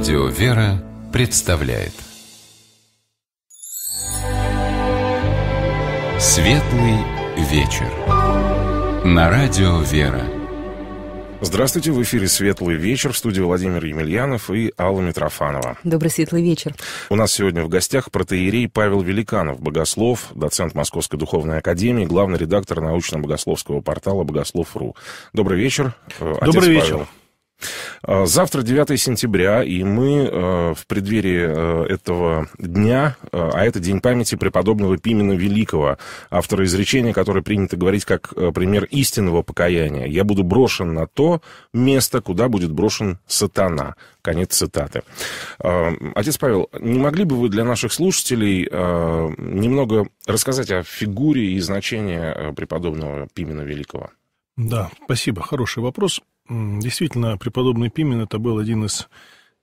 Радио «Вера» представляет Светлый вечер На Радио «Вера» Здравствуйте, в эфире «Светлый вечер» в студии Владимир Емельянов и Алла Митрофанова. Добрый светлый вечер. У нас сегодня в гостях протеерей Павел Великанов, богослов, доцент Московской духовной академии, главный редактор научно-богословского портала «Богослов.ру». Добрый вечер, э, Добрый отец вечер. А, завтра 9 сентября, и мы а, в преддверии а, этого дня, а это День памяти преподобного Пимена Великого, автора изречения, которое принято говорить как пример истинного покаяния. «Я буду брошен на то место, куда будет брошен сатана». Конец цитаты. Отец Павел, не могли бы вы для наших слушателей немного рассказать о фигуре и значении преподобного Пимена Великого? Да, спасибо, хороший вопрос. Действительно, преподобный Пимен – это был один из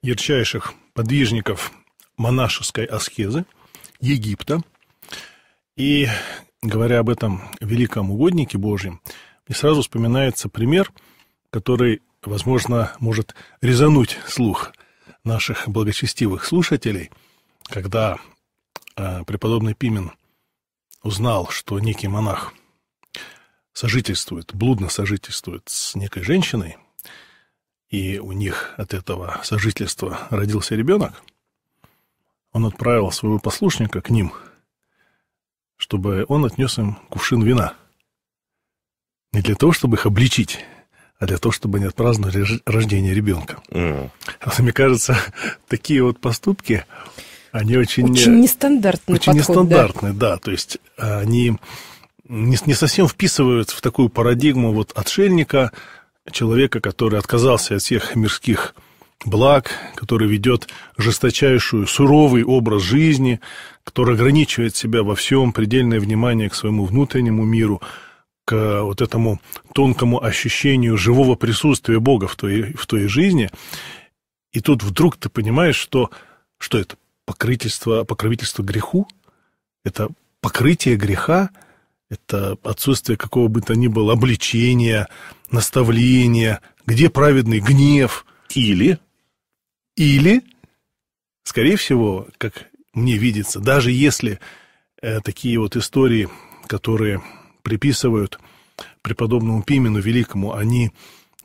ярчайших подвижников монашеской аскезы Египта. И говоря об этом великом угоднике Божьем, мне сразу вспоминается пример, который, возможно, может резануть слух наших благочестивых слушателей, когда а, преподобный Пимен узнал, что некий монах – сожительствует, блудно сожительствует с некой женщиной, и у них от этого сожительства родился ребенок, он отправил своего послушника к ним, чтобы он отнес им кувшин вина. Не для того, чтобы их обличить, а для того, чтобы они отпраздновали рождение ребенка. Mm. Вот, а мне кажется, такие вот поступки, они очень... Очень нестандартные Очень подход, нестандартные, да? да. То есть а, они не, не совсем вписывается в такую парадигму вот отшельника, человека, который отказался от всех мирских благ, который ведет жесточайшую, суровый образ жизни, который ограничивает себя во всем, предельное внимание к своему внутреннему миру, к вот этому тонкому ощущению живого присутствия Бога в той в той жизни. И тут вдруг ты понимаешь, что, что это покрытительство, покровительство греху, это покрытие греха – это отсутствие какого бы то ни было обличения, наставления, где праведный гнев. Или? Или, скорее всего, как мне видится, даже если э, такие вот истории, которые приписывают преподобному Пимену Великому, они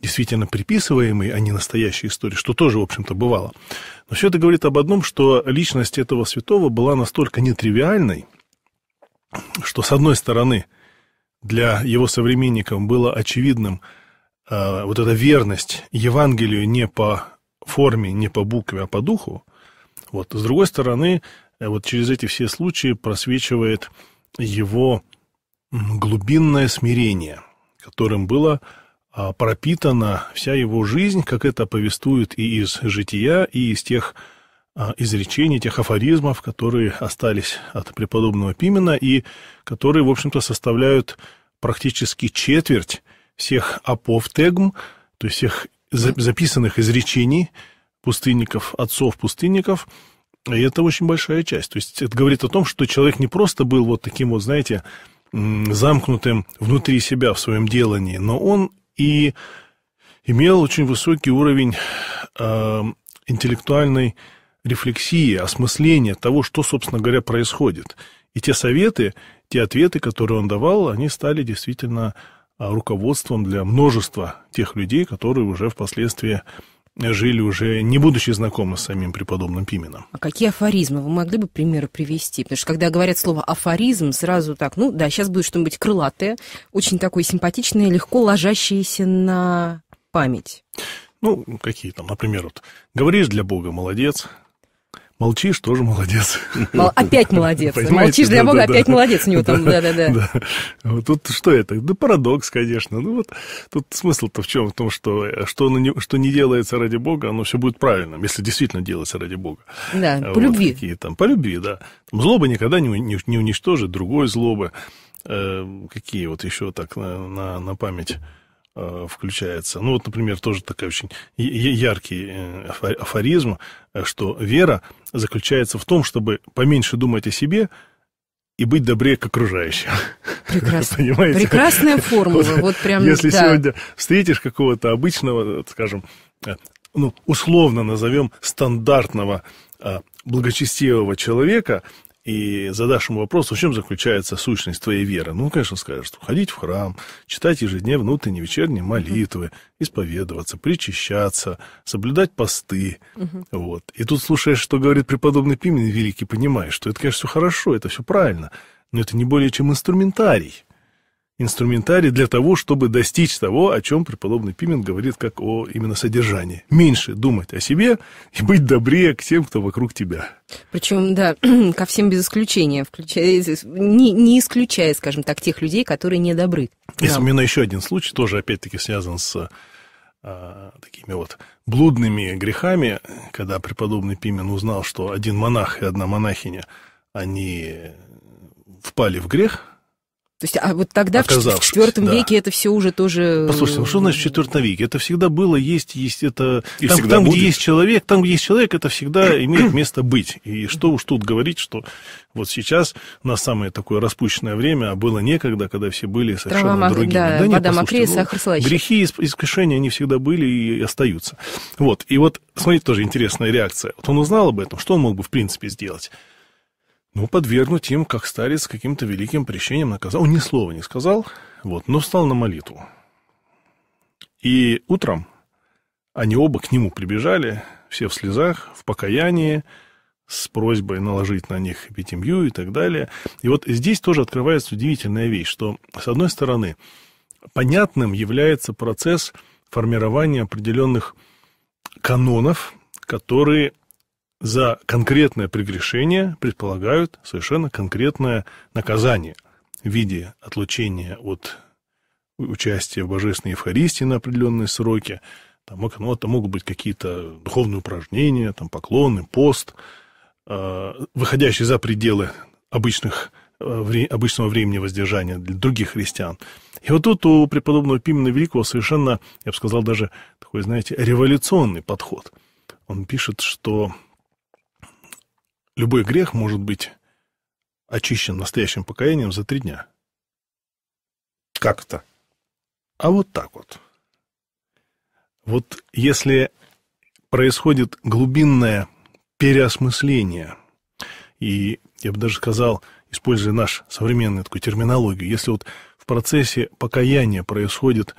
действительно приписываемые, а не настоящие истории, что тоже, в общем-то, бывало. Но все это говорит об одном, что личность этого святого была настолько нетривиальной – что, с одной стороны, для его современников было очевидным э, вот эта верность Евангелию не по форме, не по букве, а по духу. Вот. С другой стороны, э, вот через эти все случаи просвечивает его глубинное смирение, которым было э, пропитана вся его жизнь, как это повествует и из «Жития», и из тех а, изречений, тех афоризмов, которые остались от преподобного Пимена и которые, в общем-то, составляют практически четверть всех апофтегм, то есть всех записанных изречений пустынников, отцов пустынников, и это очень большая часть. То есть это говорит о том, что человек не просто был вот таким вот, знаете, замкнутым внутри себя в своем делании, но он и имел очень высокий уровень э, интеллектуальной рефлексии, осмысления того, что, собственно говоря, происходит. И те советы, те ответы, которые он давал, они стали действительно а, руководством для множества тех людей, которые уже впоследствии жили уже не будучи знакомы с самим преподобным Пименом. А какие афоризмы? Вы могли бы примеры привести? Потому что когда говорят слово афоризм, сразу так, ну да, сейчас будет что-нибудь крылатое, очень такое симпатичное, легко ложащееся на память. Ну, какие там, например, вот «говоришь для Бога молодец», Молчишь, тоже молодец. опять молодец. Понимаете? Молчишь, для да, бога, да, опять да. молодец у него там, да-да-да. Вот тут что это? Да парадокс, конечно. Ну вот тут смысл-то в чем? В том, что э, что, не, что не делается ради бога, оно все будет правильным, если действительно делается ради бога. Да, э, вот, по любви. Какие там, по любви, да. Злоба никогда не, не, не уничтожит другой злобы. Э, какие вот еще так на, на, на память? Э, включается. Ну вот, например, тоже такой очень яркий э, афоризм, э, что вера заключается в том, чтобы поменьше думать о себе и быть добрее к окружающим. Прекрасно. Понимаете? Прекрасная формула. Вот, вот прям, Если да. сегодня встретишь какого-то обычного, скажем, ну, условно назовем стандартного благочестивого человека, и задашь ему вопрос, в чем заключается сущность твоей веры, ну, он, конечно, скажет, ходить в храм, читать ежедневные, утренние вечерние молитвы, исповедоваться, причащаться, соблюдать посты. Угу. Вот. И тут слушаешь, что говорит преподобный Пимен Великий, понимаешь, что это, конечно, все хорошо, это все правильно, но это не более чем инструментарий инструментарий для того, чтобы достичь того, о чем преподобный Пимен говорит как о именно содержании. Меньше думать о себе и быть добрее к тем, кто вокруг тебя. Причем, да, ко всем без исключения, включая, не, не исключая, скажем так, тех людей, которые не добры. И да. именно еще один случай, тоже опять-таки связан с а, такими вот блудными грехами, когда преподобный Пимен узнал, что один монах и одна монахиня, они впали в грех, то есть, а вот тогда, в четвертом да. веке, это все уже тоже... Э, послушайте, ну что значит в IV веке? Это всегда было, есть, есть это... И там, там будет. где есть человек, там, где есть человек, это всегда имеет место быть. И что уж тут говорить, что вот сейчас на самое такое распущенное время, а было некогда, когда все были совершенно Трава, другими. Да, да вода мокрее, ну, сахар слаще. Грехи и искушения, они всегда были и остаются. Вот, и вот, смотрите, тоже интересная реакция. Вот он узнал об этом, что он мог бы, в принципе, сделать? ну, подвергнуть им, как старец, каким-то великим прещением наказал. Он ни слова не сказал, вот, но встал на молитву. И утром они оба к нему прибежали, все в слезах, в покаянии, с просьбой наложить на них эпитемью и так далее. И вот здесь тоже открывается удивительная вещь, что, с одной стороны, понятным является процесс формирования определенных канонов, которые за конкретное прегрешение предполагают совершенно конкретное наказание в виде отлучения от участия в Божественной Евхаристии на определенные сроки. Там, ну, это могут быть какие-то духовные упражнения, там, поклоны, пост, э, а, выходящие за пределы обычных, а, вре, обычного времени воздержания для других христиан. И вот тут у преподобного Пимена Великого совершенно, я бы сказал, даже такой, знаете, революционный подход. Он пишет, что Любой грех может быть очищен настоящим покаянием за три дня. Как это? А вот так вот. Вот если происходит глубинное переосмысление, и я бы даже сказал, используя наш современную такую терминологию, если вот в процессе покаяния происходит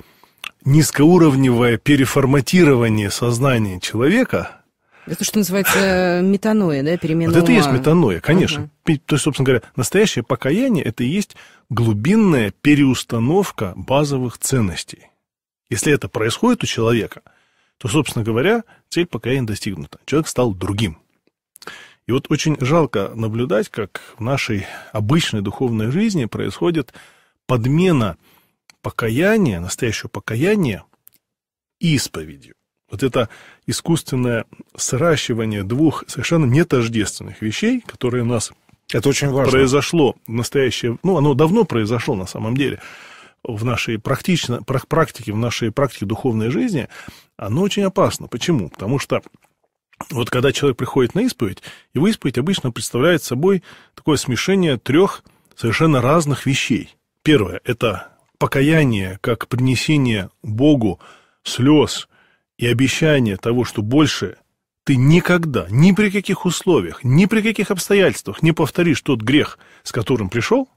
низкоуровневое переформатирование сознания человека, это что называется э, метаноя, да, перемена Вот это и есть метаноя, конечно. Угу. То есть, собственно говоря, настоящее покаяние – это и есть глубинная переустановка базовых ценностей. Если это происходит у человека, то, собственно говоря, цель покаяния достигнута. Человек стал другим. И вот очень жалко наблюдать, как в нашей обычной духовной жизни происходит подмена покаяния, настоящего покаяния, исповедью. Вот это искусственное сращивание двух совершенно нетождественных вещей, которые у нас это очень важно. произошло в настоящее... Ну, оно давно произошло на самом деле в нашей практично, практике, в нашей практике духовной жизни, оно очень опасно. Почему? Потому что вот когда человек приходит на исповедь, его исповедь обычно представляет собой такое смешение трех совершенно разных вещей. Первое – это покаяние как принесение Богу слез и обещание того, что больше ты никогда, ни при каких условиях, ни при каких обстоятельствах не повторишь тот грех, с которым пришел.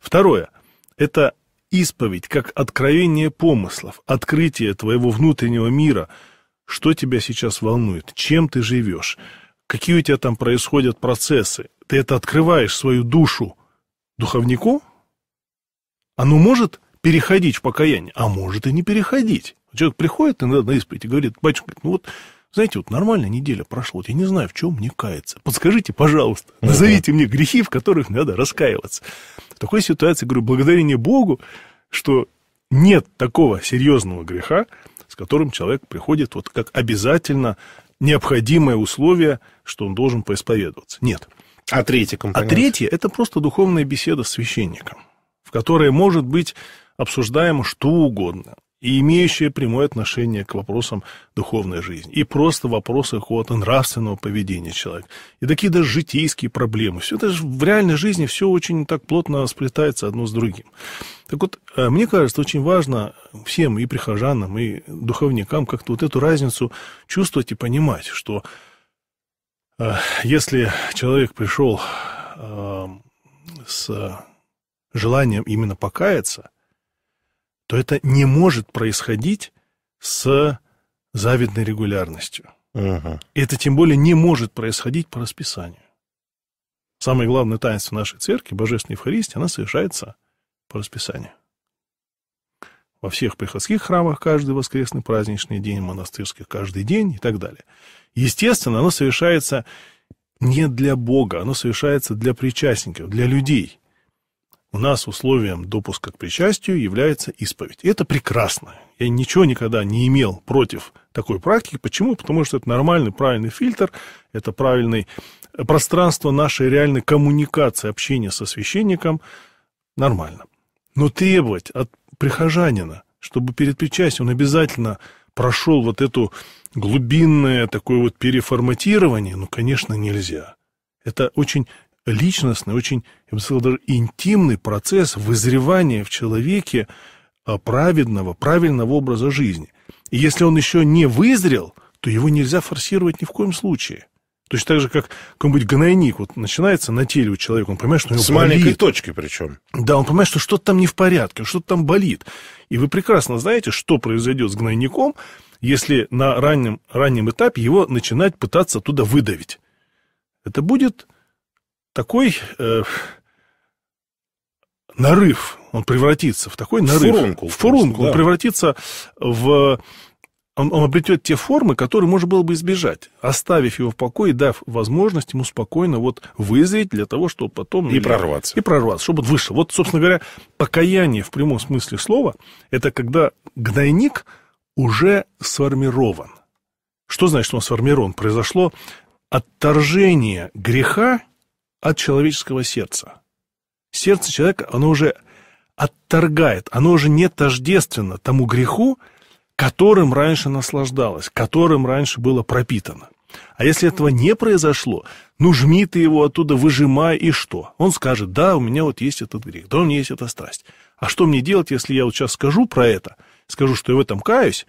Второе – это исповедь как откровение помыслов, открытие твоего внутреннего мира, что тебя сейчас волнует, чем ты живешь, какие у тебя там происходят процессы. Ты это открываешь, свою душу духовнику? Оно может переходить в покаяние, а может и не переходить. Человек приходит иногда на исповедь и говорит, батюшка, ну вот, знаете, вот нормальная неделя прошла, вот я не знаю, в чем мне каяться. Подскажите, пожалуйста, назовите мне грехи, в которых надо раскаиваться. В такой ситуации, говорю, благодарение Богу, что нет такого серьезного греха, с которым человек приходит вот как обязательно необходимое условие, что он должен поисповедоваться. Нет. А третье, а компонент? А третье – это просто духовная беседа с священником, в которой может быть обсуждаемо что угодно и имеющие прямое отношение к вопросам духовной жизни, и просто вопросы какого-то нравственного поведения человека, и такие даже житейские проблемы. Все это же в реальной жизни все очень так плотно сплетается одно с другим. Так вот, э, мне кажется, очень важно всем, и прихожанам, и духовникам как-то вот эту разницу чувствовать и понимать, что э, если человек пришел э, с желанием именно покаяться, то это не может происходить с завидной регулярностью. Угу. Это тем более не может происходить по расписанию. Самое главное таинство нашей церкви, Божественной Евхаристии, она совершается по расписанию. Во всех приходских храмах каждый воскресный праздничный день, монастырских каждый день и так далее. Естественно, оно совершается не для Бога, оно совершается для причастников, для людей у нас условием допуска к причастию является исповедь. И это прекрасно. Я ничего никогда не имел против такой практики. Почему? Потому что это нормальный, правильный фильтр, это правильное э, пространство нашей реальной коммуникации, общения со священником. Нормально. Но требовать от прихожанина, чтобы перед причастием он обязательно прошел вот эту глубинное такое вот переформатирование, ну, конечно, нельзя. Это очень личностный, очень, я бы сказал, даже интимный процесс вызревания в человеке а, праведного, правильного образа жизни. И если он еще не вызрел, то его нельзя форсировать ни в коем случае. Точно так же, как какой-нибудь гнойник вот начинается на теле у человека, он понимает, что у него С болит. маленькой точки причем. Да, он понимает, что что-то там не в порядке, что-то там болит. И вы прекрасно знаете, что произойдет с гнойником, если на раннем, раннем этапе его начинать пытаться туда выдавить. Это будет такой э, нарыв, он превратится в такой нарыв. Фурункул. В фурункул. Да. Он превратится в... Он, он обретет те формы, которые можно было бы избежать, оставив его в покое дав возможность ему спокойно вот вызреть для того, чтобы потом... И или, прорваться. И прорваться, чтобы он вышел. Вот, собственно говоря, покаяние в прямом смысле слова – это когда гнойник уже сформирован. Что значит, что он сформирован? Произошло отторжение греха от человеческого сердца. Сердце человека, оно уже отторгает, оно уже не тождественно тому греху, которым раньше наслаждалось, которым раньше было пропитано. А если этого не произошло, ну жми ты его оттуда, выжимай, и что? Он скажет, да, у меня вот есть этот грех, да, у меня есть эта страсть. А что мне делать, если я вот сейчас скажу про это, скажу, что я в этом каюсь,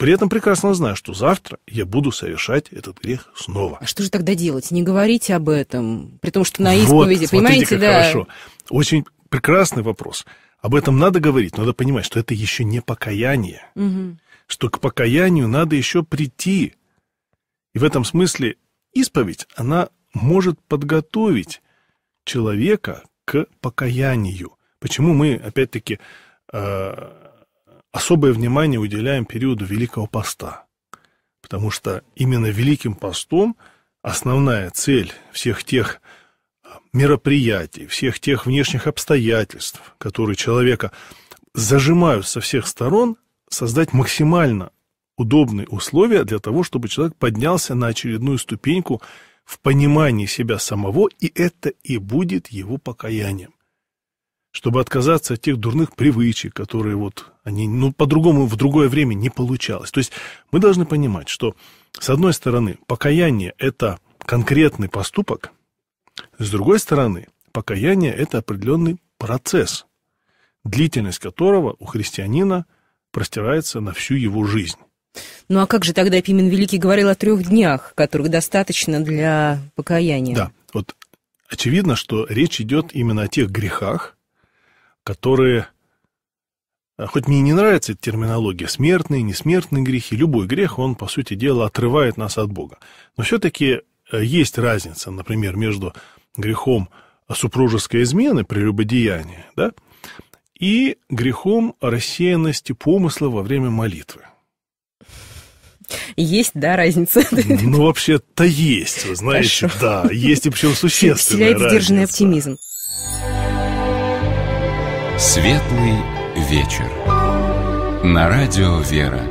при этом прекрасно знаю, что завтра я буду совершать этот грех снова. А что же тогда делать? Не говорите об этом, при том, что на исповеди, вот, понимаете, как да. хорошо. Очень прекрасный вопрос. Об этом надо говорить, надо понимать, что это еще не покаяние, угу. что к покаянию надо еще прийти. И в этом смысле исповедь, она может подготовить человека к покаянию. Почему мы, опять-таки, э, особое внимание уделяем периоду Великого Поста, потому что именно Великим Постом основная цель всех тех а, мероприятий, всех тех внешних обстоятельств, которые человека зажимают со всех сторон, создать максимально удобные условия для того, чтобы человек поднялся на очередную ступеньку в понимании себя самого, и это и будет его покаянием чтобы отказаться от тех дурных привычек, которые вот они, ну, по-другому в другое время не получалось. То есть мы должны понимать, что, с одной стороны, покаяние – это конкретный поступок, с другой стороны, покаяние – это определенный процесс, длительность которого у христианина простирается на всю его жизнь. Ну а как же тогда Пимен Великий говорил о трех днях, которых достаточно для покаяния? Да, вот очевидно, что речь идет именно о тех грехах, которые... Э, хоть мне и не нравится эта терминология, смертные, несмертные грехи, любой грех, он, по сути дела, отрывает нас от Бога. Но все-таки э, есть разница, например, между грехом супружеской измены, прелюбодеяния, да, и грехом рассеянности помысла во время молитвы. Есть, да, разница. Ну, вообще-то есть, вы знаете, Хорошо. да. Есть и причем существенная Вселяет сдержанный оптимизм. Светлый вечер. На радио «Вера».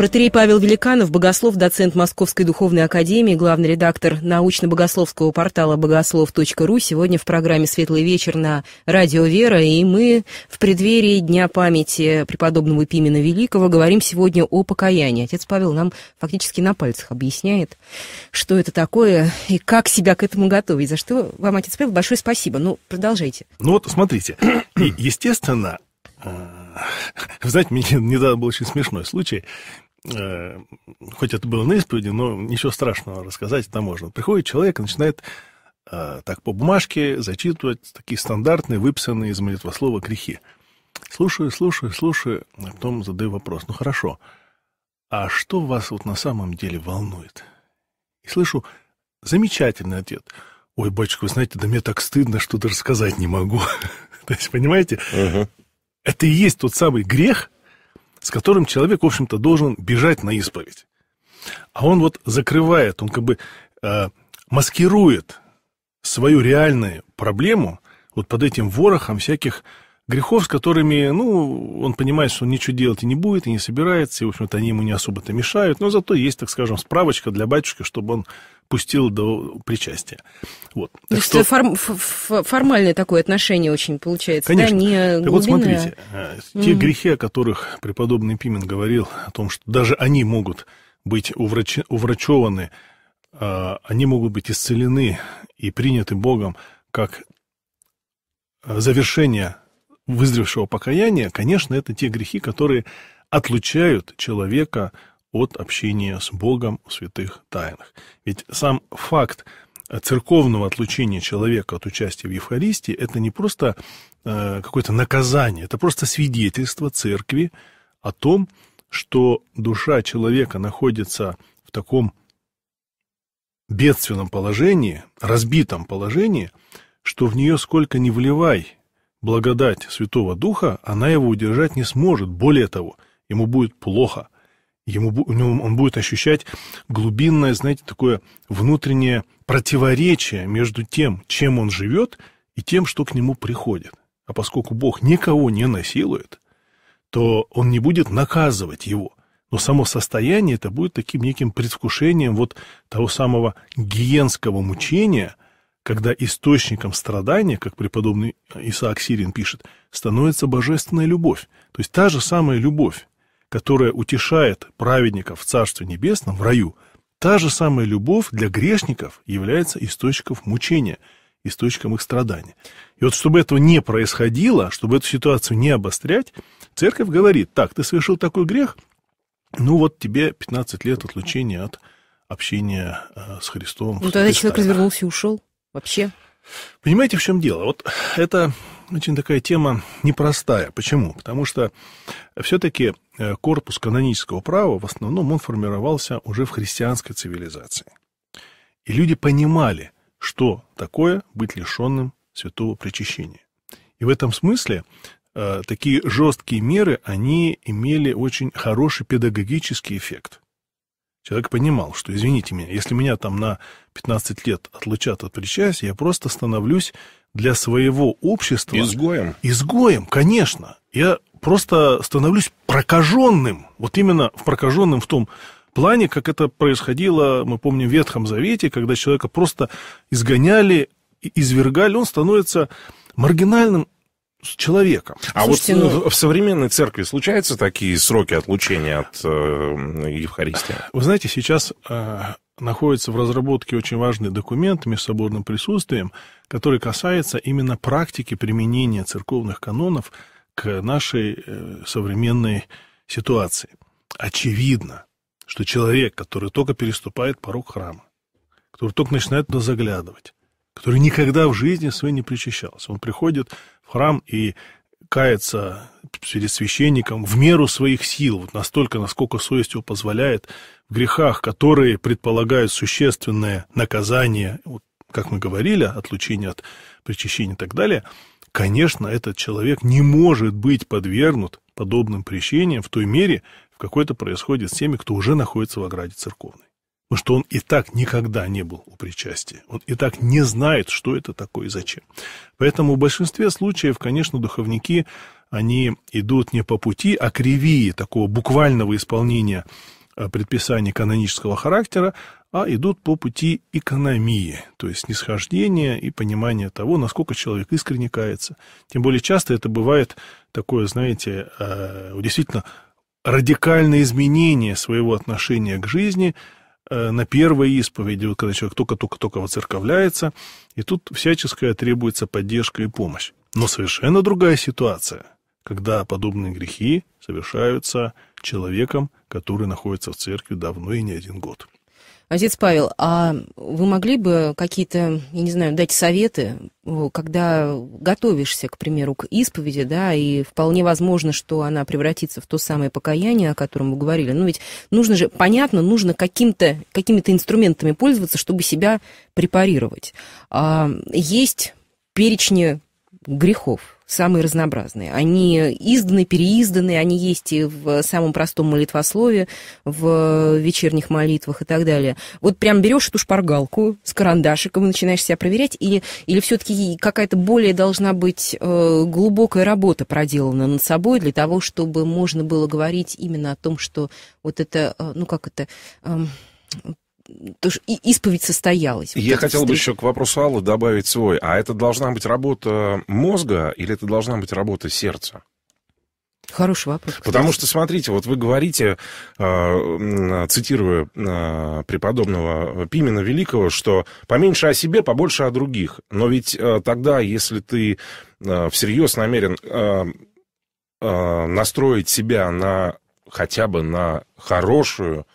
Протерей Павел Великанов, богослов, доцент Московской Духовной Академии, главный редактор научно-богословского портала богослов.ру, сегодня в программе «Светлый вечер» на радио «Вера», и мы в преддверии Дня памяти преподобного Пимена Великого говорим сегодня о покаянии. Отец Павел нам фактически на пальцах объясняет, что это такое и как себя к этому готовить. За что вам, отец Павел, большое спасибо. Ну, продолжайте. Ну вот, смотрите, естественно, э, знаете, мне недавно был очень смешной случай. Э, хоть это было на исповеди, но ничего страшного рассказать это можно. Приходит человек и начинает э, так по бумажке зачитывать такие стандартные, выписанные из молитвослова грехи. Слушаю, слушаю, слушаю, а потом задаю вопрос. Ну, хорошо, а что вас вот на самом деле волнует? И слышу замечательный ответ. Ой, батюшка, вы знаете, да мне так стыдно, что даже сказать не могу. То есть, понимаете, это и есть тот самый грех, с которым человек, в общем-то, должен бежать на исповедь. А он вот закрывает, он как бы э, маскирует свою реальную проблему вот под этим ворохом всяких грехов, с которыми, ну, он понимает, что он ничего делать и не будет, и не собирается, и, в общем-то, они ему не особо-то мешают, но зато есть, так скажем, справочка для батюшки, чтобы он пустил до причастия. Вот. Так То что... фор... формальное такое отношение очень получается, Конечно. да, не глубина. Так вот смотрите, mm. те грехи, о которых преподобный Пимен говорил, о том, что даже они могут быть уврач... уврачеваны, э, они могут быть исцелены и приняты Богом как э, завершение вызревшего покаяния, конечно, это те грехи, которые отлучают человека от общения с Богом в святых тайнах. Ведь сам факт церковного отлучения человека от участия в Евхаристии – это не просто э, какое-то наказание, это просто свидетельство церкви о том, что душа человека находится в таком бедственном положении, разбитом положении, что в нее сколько ни вливай благодать Святого Духа, она его удержать не сможет. Более того, ему будет плохо. Ему, он будет ощущать глубинное, знаете, такое внутреннее противоречие между тем, чем он живет, и тем, что к нему приходит. А поскольку Бог никого не насилует, то он не будет наказывать его. Но само состояние это будет таким неким предвкушением вот того самого гиенского мучения – когда источником страдания, как преподобный Исаак Сирин пишет, становится божественная любовь, то есть та же самая любовь, которая утешает праведников в Царстве Небесном, в раю, та же самая любовь для грешников является источником мучения, источником их страдания. И вот чтобы этого не происходило, чтобы эту ситуацию не обострять, церковь говорит, так, ты совершил такой грех, ну вот тебе 15 лет отлучения от общения э, с Христом. Ну тогда Христа. человек развернулся и ушел вообще? Понимаете, в чем дело? Вот это очень такая тема непростая. Почему? Потому что все-таки э, корпус канонического права в основном он формировался уже в христианской цивилизации. И люди понимали, что такое быть лишенным святого причащения. И в этом смысле э, такие жесткие меры, они имели очень хороший педагогический эффект. Человек понимал, что, извините меня, если меня там на 15 лет отлучат от причастия, я просто становлюсь для своего общества... Изгоем. Изгоем, конечно. Я просто становлюсь прокаженным. Вот именно в прокаженным в том плане, как это происходило, мы помним, в Ветхом Завете, когда человека просто изгоняли, извергали, он становится маргинальным с человеком. А Слушайте, вот ну... в современной церкви случаются такие сроки отлучения от э, Евхаристии? Вы знаете, сейчас э, находится в разработке очень важный документ межсоборным присутствием, который касается именно практики применения церковных канонов к нашей э, современной ситуации. Очевидно, что человек, который только переступает порог храма, который только начинает туда заглядывать, который никогда в жизни своей не причащался. Он приходит храм и кается перед священником в меру своих сил, вот настолько, насколько совесть его позволяет, в грехах, которые предполагают существенное наказание, вот, как мы говорили, отлучение от причащения и так далее, конечно, этот человек не может быть подвергнут подобным прещениям в той мере, в какой это происходит с теми, кто уже находится в ограде церковной. Потому что он и так никогда не был у причастия. Он и так не знает, что это такое и зачем. Поэтому в большинстве случаев, конечно, духовники, они идут не по пути, а кривее такого буквального исполнения э, предписаний канонического характера, а идут по пути экономии, то есть нисхождения и понимания того, насколько человек искренне кается. Тем более часто это бывает такое, знаете, э, действительно радикальное изменение своего отношения к жизни – Э, на первой исповеди, вот когда человек только-только-только воцерковляется, и тут всяческая требуется поддержка и помощь. Но совершенно другая ситуация, когда подобные грехи совершаются человеком, который находится в церкви давно и не один год. Отец Павел, а вы могли бы какие-то, я не знаю, дать советы, когда готовишься, к примеру, к исповеди, да, и вполне возможно, что она превратится в то самое покаяние, о котором вы говорили. Ну ведь нужно же, понятно, нужно каким-то, какими-то инструментами пользоваться, чтобы себя препарировать. А есть перечни грехов, самые разнообразные. Они изданы, переизданы, они есть и в самом простом молитвослове, в вечерних молитвах и так далее. Вот прям берешь эту шпаргалку с карандашиком и начинаешь себя проверять, или, или все-таки какая-то более должна быть э, глубокая работа проделана над собой для того, чтобы можно было говорить именно о том, что вот это, э, ну как это эм, тоже что исповедь состоялась. Вот Я хотел встреча. бы еще к вопросу Аллы добавить свой. А это должна быть работа мозга или это должна быть работа сердца? Хороший вопрос. Кстати. Потому что, смотрите, вот вы говорите, э, цитируя э, преподобного Пимена Великого, что поменьше о себе, побольше о других. Но ведь э, тогда, если ты всерьез намерен настроить себя на хотя бы на хорошую,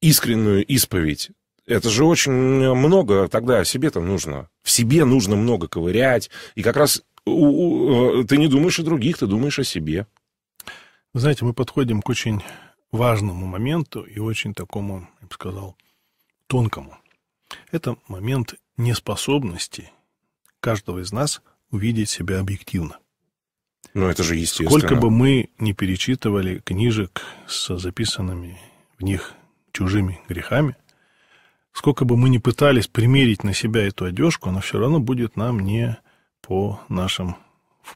искреннюю исповедь. Это же очень много тогда себе-то нужно. В себе нужно много ковырять. И как раз у, у, э, ты не думаешь о других, ты думаешь о себе. знаете, мы подходим к очень важному моменту и очень такому, я бы сказал, тонкому. Это момент неспособности каждого из нас увидеть себя объективно. Ну, это же естественно. Сколько бы мы ни перечитывали книжек с записанными в них чужими грехами, сколько бы мы ни пытались примерить на себя эту одежку, она все равно будет нам не по нашим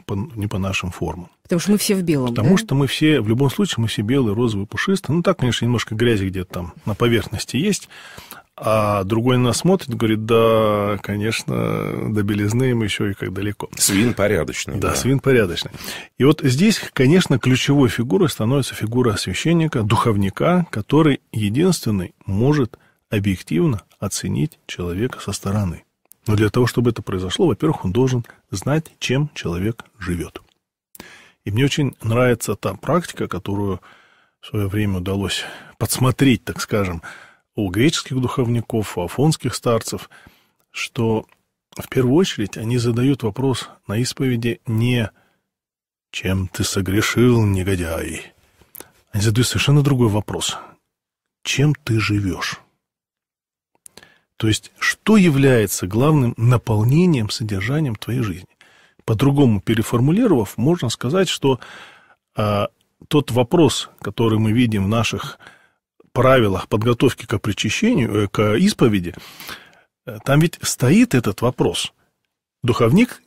по, не по нашим формам. Потому что мы все в белом, Потому да? что мы все, в любом случае, мы все белые, розовые, пушистые. Ну, так, конечно, немножко грязи где-то там на поверхности есть, а другой нас смотрит, говорит, да, конечно, до белизны им еще и как далеко. Свин порядочный. Да, да. свин порядочный. И вот здесь, конечно, ключевой фигурой становится фигура священника, духовника, который единственный может объективно оценить человека со стороны. Но для того, чтобы это произошло, во-первых, он должен знать, чем человек живет. И мне очень нравится та практика, которую в свое время удалось подсмотреть, так скажем, у греческих духовников, у афонских старцев, что в первую очередь они задают вопрос на исповеди не «Чем ты согрешил, негодяй?» Они задают совершенно другой вопрос. «Чем ты живешь?» То есть, что является главным наполнением, содержанием твоей жизни? По-другому переформулировав, можно сказать, что а, тот вопрос, который мы видим в наших правилах подготовки к причащению, э, к исповеди, э, там ведь стоит этот вопрос. Духовник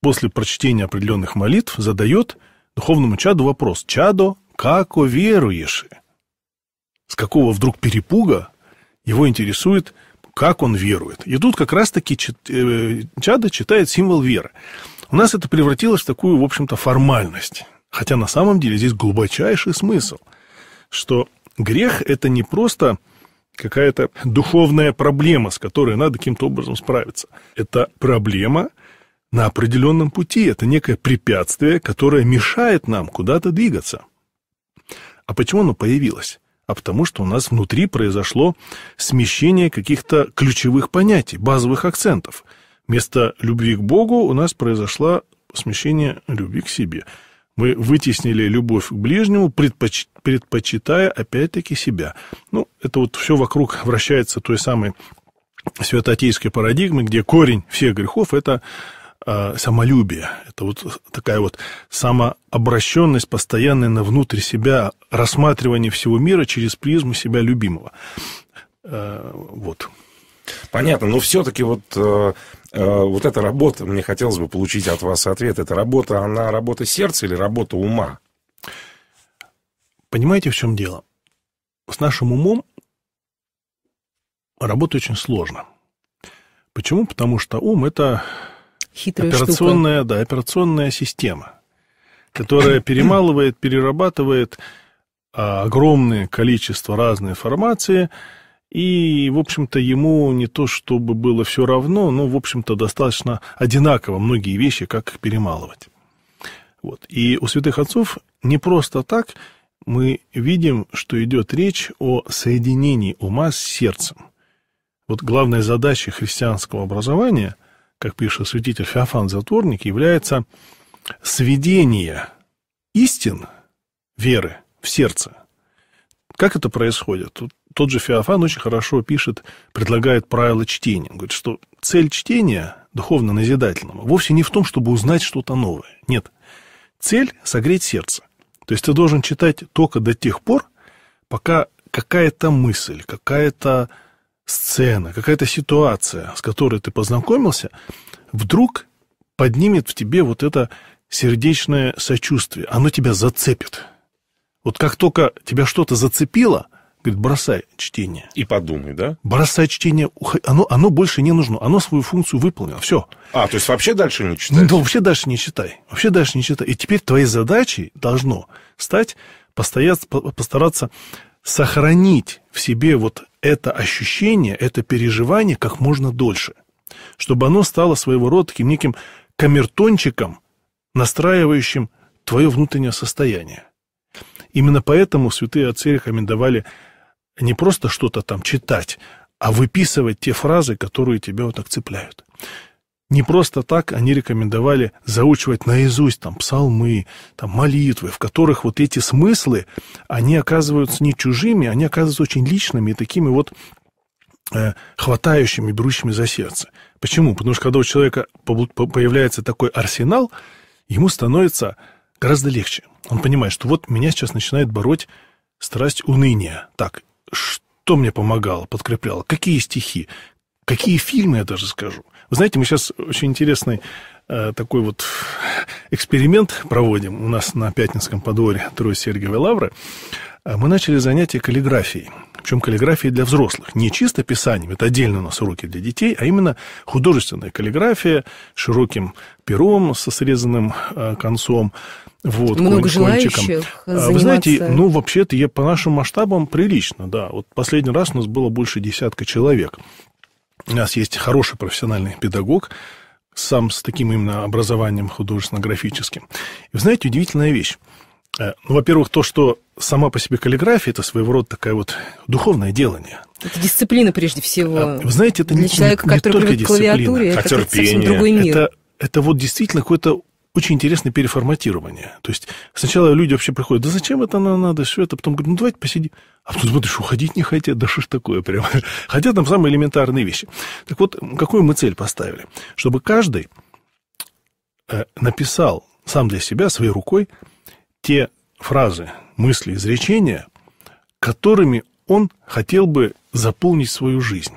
после прочтения определенных молитв задает духовному чаду вопрос «Чадо, како веруешь?» С какого вдруг перепуга его интересует, как он верует. И тут как раз-таки э, чадо читает символ веры. У нас это превратилось в такую, в общем-то, формальность. Хотя на самом деле здесь глубочайший смысл, что Грех — это не просто какая-то духовная проблема, с которой надо каким-то образом справиться. Это проблема на определенном пути, это некое препятствие, которое мешает нам куда-то двигаться. А почему оно появилось? а потому что у нас внутри произошло смещение каких-то ключевых понятий, базовых акцентов. Вместо любви к Богу у нас произошло смещение любви к себе. Вы вытеснили любовь к ближнему, предпоч... предпочитая опять-таки себя. Ну, это вот все вокруг вращается той самой святотейской парадигмы, где корень всех грехов – это э, самолюбие. Это вот такая вот самообращенность постоянная на внутрь себя, рассматривание всего мира через призму себя любимого. Э, вот. Понятно, но все-таки вот э, Э, вот эта работа, мне хотелось бы получить от вас ответ, Это работа, она работа сердца или работа ума? Понимаете, в чем дело? С нашим умом работать очень сложно. Почему? Потому что ум – это Хитрая операционная, штука. да, операционная система, которая перемалывает, перерабатывает а, огромное количество разной информации – и, в общем-то, ему не то чтобы было все равно, но, в общем-то, достаточно одинаково многие вещи, как их перемалывать. Вот. И у святых отцов не просто так мы видим, что идет речь о соединении ума с сердцем. Вот главная задача христианского образования, как пишет святитель Феофан Затворник, является сведение истин веры в сердце. Как это происходит? Тут тот же Феофан очень хорошо пишет, предлагает правила чтения. Он говорит, что цель чтения духовно-назидательного вовсе не в том, чтобы узнать что-то новое. Нет. Цель – согреть сердце. То есть ты должен читать только до тех пор, пока какая-то мысль, какая-то сцена, какая-то ситуация, с которой ты познакомился, вдруг поднимет в тебе вот это сердечное сочувствие. Оно тебя зацепит. Вот как только тебя что-то зацепило – Говорит, бросай чтение. И подумай, да? Бросай чтение. Оно, оно больше не нужно. Оно свою функцию выполнило. Все. А, то есть вообще дальше не читай? Ну, вообще дальше не читай. Вообще дальше не читай. И теперь твоей задачей должно стать постоять, постараться сохранить в себе вот это ощущение, это переживание как можно дольше. Чтобы оно стало своего рода таким неким камертончиком, настраивающим твое внутреннее состояние. Именно поэтому святые отцы рекомендовали не просто что-то там читать, а выписывать те фразы, которые тебя вот так цепляют. Не просто так они рекомендовали заучивать наизусть там псалмы, там молитвы, в которых вот эти смыслы, они оказываются не чужими, они оказываются очень личными и такими вот э, хватающими, берущими за сердце. Почему? Потому что когда у человека появляется такой арсенал, ему становится гораздо легче. Он понимает, что вот меня сейчас начинает бороть страсть уныния. Так, что мне помогало, подкрепляло, какие стихи, какие фильмы, я даже скажу. Вы знаете, мы сейчас очень интересный э, такой вот эксперимент проводим у нас на Пятницком подворье Трое Сергиевой Лавры. Э, мы начали занятие каллиграфией. Причем каллиграфией для взрослых. Не чисто писанием, это отдельно у нас уроки для детей, а именно художественная каллиграфия широким пером со срезанным э, концом, вот, Много желающих а, Вы знаете, ну, вообще-то я по нашим масштабам прилично, да. Вот последний раз у нас было больше десятка человек. У нас есть хороший профессиональный педагог, сам с таким именно образованием художественно-графическим. И вы знаете, удивительная вещь. Э, ну, во-первых, то, что сама по себе каллиграфия – это своего рода такая вот духовное делание. Это дисциплина прежде всего. А, вы знаете, это Для не, человека, не, не который только дисциплина, а терпение. Это, это вот действительно какое-то очень интересное переформатирование. То есть сначала люди вообще приходят, да зачем это нам надо, все это, потом говорят, ну давайте посиди, А потом смотришь, уходить не хотят, да что ж такое прямо. Хотят там самые элементарные вещи. Так вот, какую мы цель поставили? Чтобы каждый э, написал сам для себя своей рукой те фразы, мысли, изречения, которыми он хотел бы заполнить свою жизнь.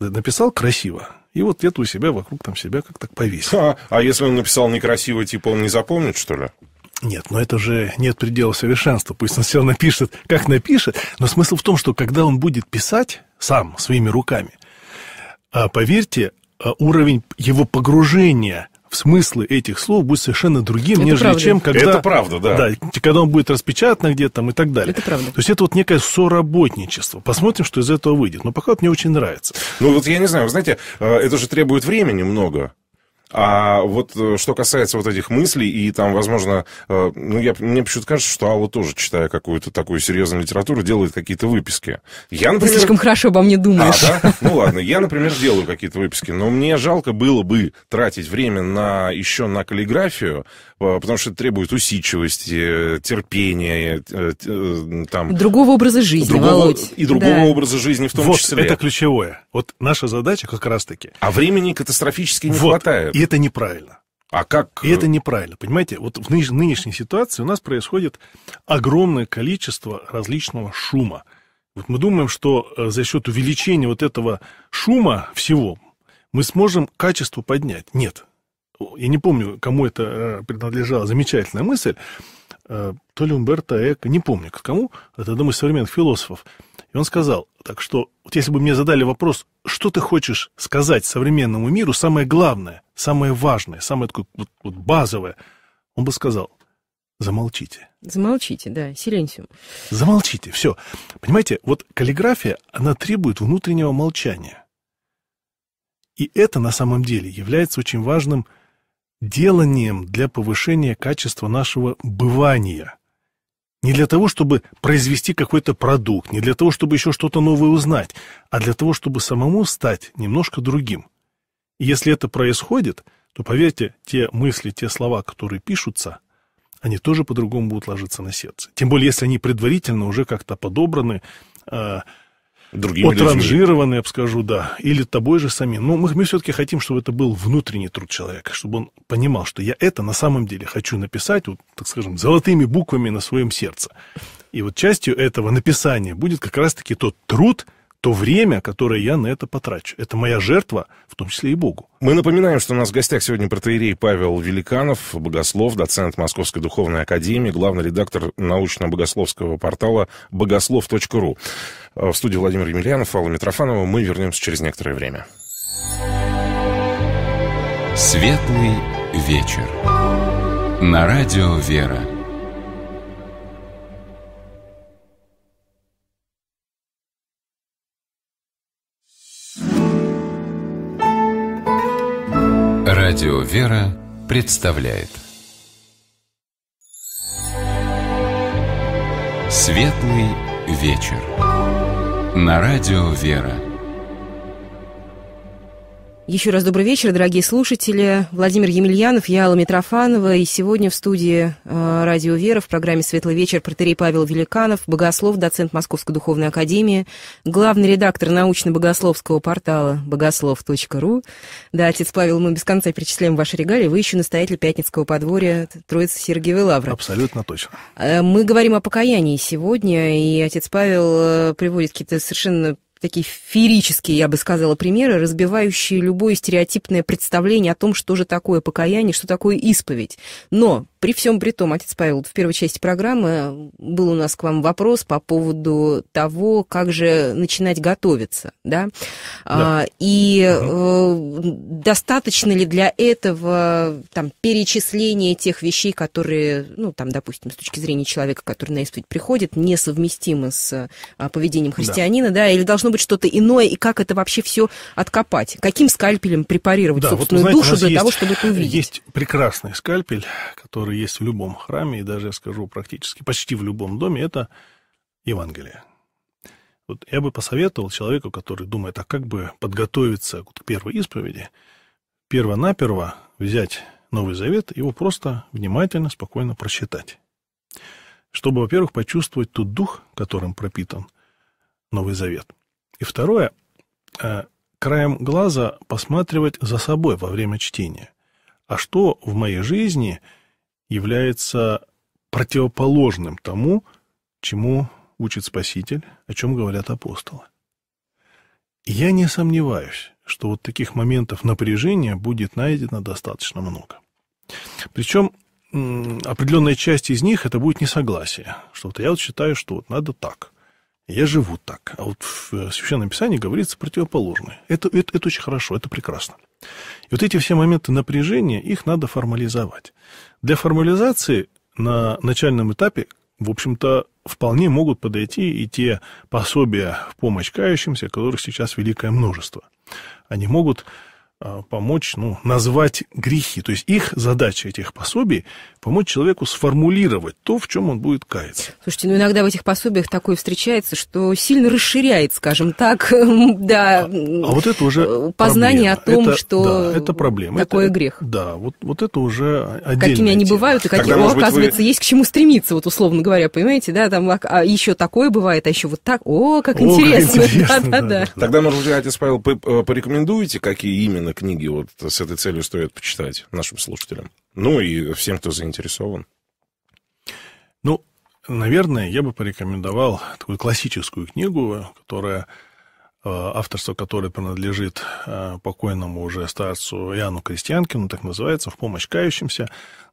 Написал красиво, и вот это у себя вокруг там себя как так повесил. А, а если он написал некрасиво, типа он не запомнит, что ли? Нет, но это же нет предела совершенства. Пусть он все напишет, как напишет. Но смысл в том, что когда он будет писать сам, своими руками, а, поверьте, а, уровень его погружения смыслы этих слов будет совершенно другим, это нежели правда. чем когда... Это правда, да. да. Когда он будет распечатан где-то там и так далее. Это правда. То есть это вот некое соработничество. Посмотрим, что из этого выйдет. Но пока вот мне очень нравится. Ну вот я не знаю, вы знаете, э, это же требует времени много. А вот э, что касается вот этих мыслей, и там, возможно, э, ну, я, мне почему-то кажется, что Алла тоже, читая какую-то такую серьезную литературу, делает какие-то выписки. Я, например... Ты слишком хорошо обо мне думаешь. А, да? Ну ладно, я, например, делаю какие-то выписки, но мне жалко было бы тратить время на, еще на каллиграфию, Э, потому что это требует усидчивости, терпения, э, э, там... Другого образа жизни, другого, Володь. И другого да. образа жизни в том вот, числе. это ключевое. Вот наша задача как раз-таки... А времени катастрофически не вот, хватает. и это неправильно. А как... И это неправильно, понимаете? Вот в нынешней ситуации у нас происходит огромное количество различного шума. Вот мы думаем, что за счет увеличения вот этого шума всего мы сможем качество поднять. Нет, я не помню, кому это э, принадлежала замечательная мысль, э, то ли Умберто Эко, не помню, кому, это одному из современных философов. И он сказал, так что, вот если бы мне задали вопрос, что ты хочешь сказать современному миру, самое главное, самое важное, самое такое вот, вот базовое, он бы сказал, замолчите. Замолчите, да, силенсиум. Замолчите, все. Понимаете, вот каллиграфия, она требует внутреннего молчания. И это на самом деле является очень важным деланием для повышения качества нашего бывания. Не для того, чтобы произвести какой-то продукт, не для того, чтобы еще что-то новое узнать, а для того, чтобы самому стать немножко другим. И если это происходит, то, поверьте, те мысли, те слова, которые пишутся, они тоже по-другому будут ложиться на сердце. Тем более, если они предварительно уже как-то подобраны, э, Другими отранжированы, я бы скажу, да, или тобой же самим. Но ну, мы, мы все-таки хотим, чтобы это был внутренний труд человека, чтобы он понимал, что я это на самом деле хочу написать, вот, так скажем, золотыми буквами на своем сердце. И вот частью этого написания будет как раз-таки тот труд, то время, которое я на это потрачу. Это моя жертва, в том числе и Богу. Мы напоминаем, что у нас в гостях сегодня протеерей Павел Великанов, богослов, доцент Московской Духовной Академии, главный редактор научно-богословского портала богослов.ру. Э, в студии Владимир Емельянов, Алла Митрофанова. Мы вернемся через некоторое время. Светлый вечер. На радио «Вера». Радио «Вера» представляет Светлый вечер На Радио «Вера» Еще раз добрый вечер, дорогие слушатели. Владимир Емельянов, я Алла Митрофанова. И сегодня в студии э, «Радио Вера» в программе «Светлый вечер» протерей Павел Великанов, богослов, доцент Московской духовной академии, главный редактор научно-богословского портала богослов.ру. Да, отец Павел, мы без конца перечисляем ваши регалии. Вы еще настоятель Пятницкого подворья Троицы Сергиевой Лавры. Абсолютно точно. Э, мы говорим о покаянии сегодня, и отец Павел э, приводит какие-то совершенно такие феерические, я бы сказала, примеры, разбивающие любое стереотипное представление о том, что же такое покаяние, что такое исповедь. Но при всем при том, отец Павел, в первой части программы был у нас к вам вопрос по поводу того, как же начинать готовиться, да? да. А, и угу. достаточно ли для этого там, перечисления тех вещей, которые, ну, там, допустим, с точки зрения человека, который на исповедь приходит, несовместимы с а, поведением христианина, да, да или должно быть что-то иное, и как это вообще все откопать? Каким скальпелем препарировать да, собственную вот, знаете, душу для есть, того, чтобы это увидеть? Есть прекрасный скальпель, который который есть в любом храме, и даже, я скажу, практически почти в любом доме, это Евангелие. Вот я бы посоветовал человеку, который думает, а как бы подготовиться к первой исповеди, перво-наперво взять Новый Завет, и его просто внимательно, спокойно прочитать. Чтобы, во-первых, почувствовать тот дух, которым пропитан Новый Завет. И второе, э, краем глаза посматривать за собой во время чтения. А что в моей жизни – является противоположным тому, чему учит Спаситель, о чем говорят апостолы. Я не сомневаюсь, что вот таких моментов напряжения будет найдено достаточно много. Причем определенная часть из них это будет несогласие. что вот я вот считаю, что вот надо так – я живу так. А вот в э, Священном Писании говорится противоположное. Это, это, это очень хорошо, это прекрасно. И вот эти все моменты напряжения, их надо формализовать. Для формализации на начальном этапе, в общем-то, вполне могут подойти и те пособия в помощь кающимся, которых сейчас великое множество. Они могут Э, помочь, ну, назвать грехи. То есть их задача этих пособий – помочь человеку сформулировать то, в чем он будет каяться. Слушайте, ну иногда в этих пособиях такое встречается, что сильно расширяет, скажем так, да, а, а вот это уже э, познание проблема. о том, это, что да, это проблема. такое это, грех. Да, вот, вот это уже отдельная Какими они бывают, и какие, Тогда, о, оказывается, вы... есть к чему стремиться, вот условно говоря, понимаете, да, там а, а еще такое бывает, а еще вот так, о, как о, интересно. Как интересно да, да, да. Тогда, может быть, отец Павел, э, порекомендуете, какие именно именно книги вот с этой целью стоит почитать нашим слушателям? Ну и всем, кто заинтересован. Ну, наверное, я бы порекомендовал такую классическую книгу, которая э, авторство которой принадлежит э, покойному уже старцу Иоанну Крестьянкину, так называется, «В помощь кающимся»,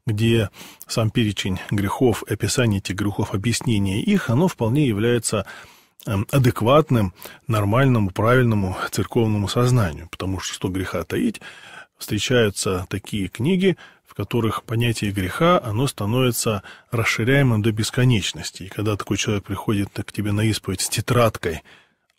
где сам перечень грехов, описание этих грехов, объяснение их, оно вполне является Эм, адекватным, нормальному, правильному церковному сознанию. Потому что, что греха таить, встречаются такие книги, в которых понятие греха, оно становится расширяемым до бесконечности. И когда такой человек приходит к тебе на исповедь с тетрадкой,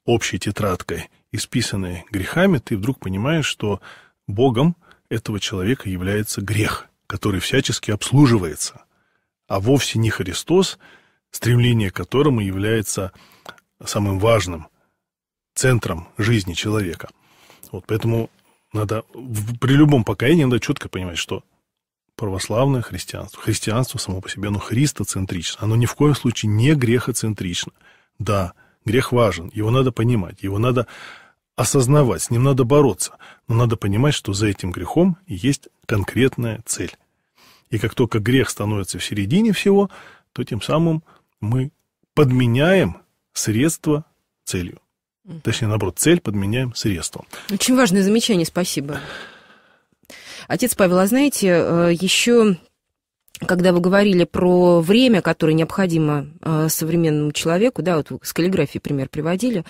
общей тетрадкой, исписанной грехами, ты вдруг понимаешь, что Богом этого человека является грех, который всячески обслуживается, а вовсе не Христос, стремление к которому является самым важным центром жизни человека. Вот поэтому надо при любом покаянии надо четко понимать, что православное христианство, христианство само по себе, оно христоцентрично, оно ни в коем случае не грехоцентрично. Да, грех важен, его надо понимать, его надо осознавать, с ним надо бороться, но надо понимать, что за этим грехом есть конкретная цель. И как только грех становится в середине всего, то тем самым мы подменяем средство целью. Точнее, наоборот, цель подменяем средством. Очень важное замечание, спасибо. Отец Павел, а знаете, э, еще когда вы говорили про время, которое необходимо э, современному человеку, да, вот вы с каллиграфией пример приводили,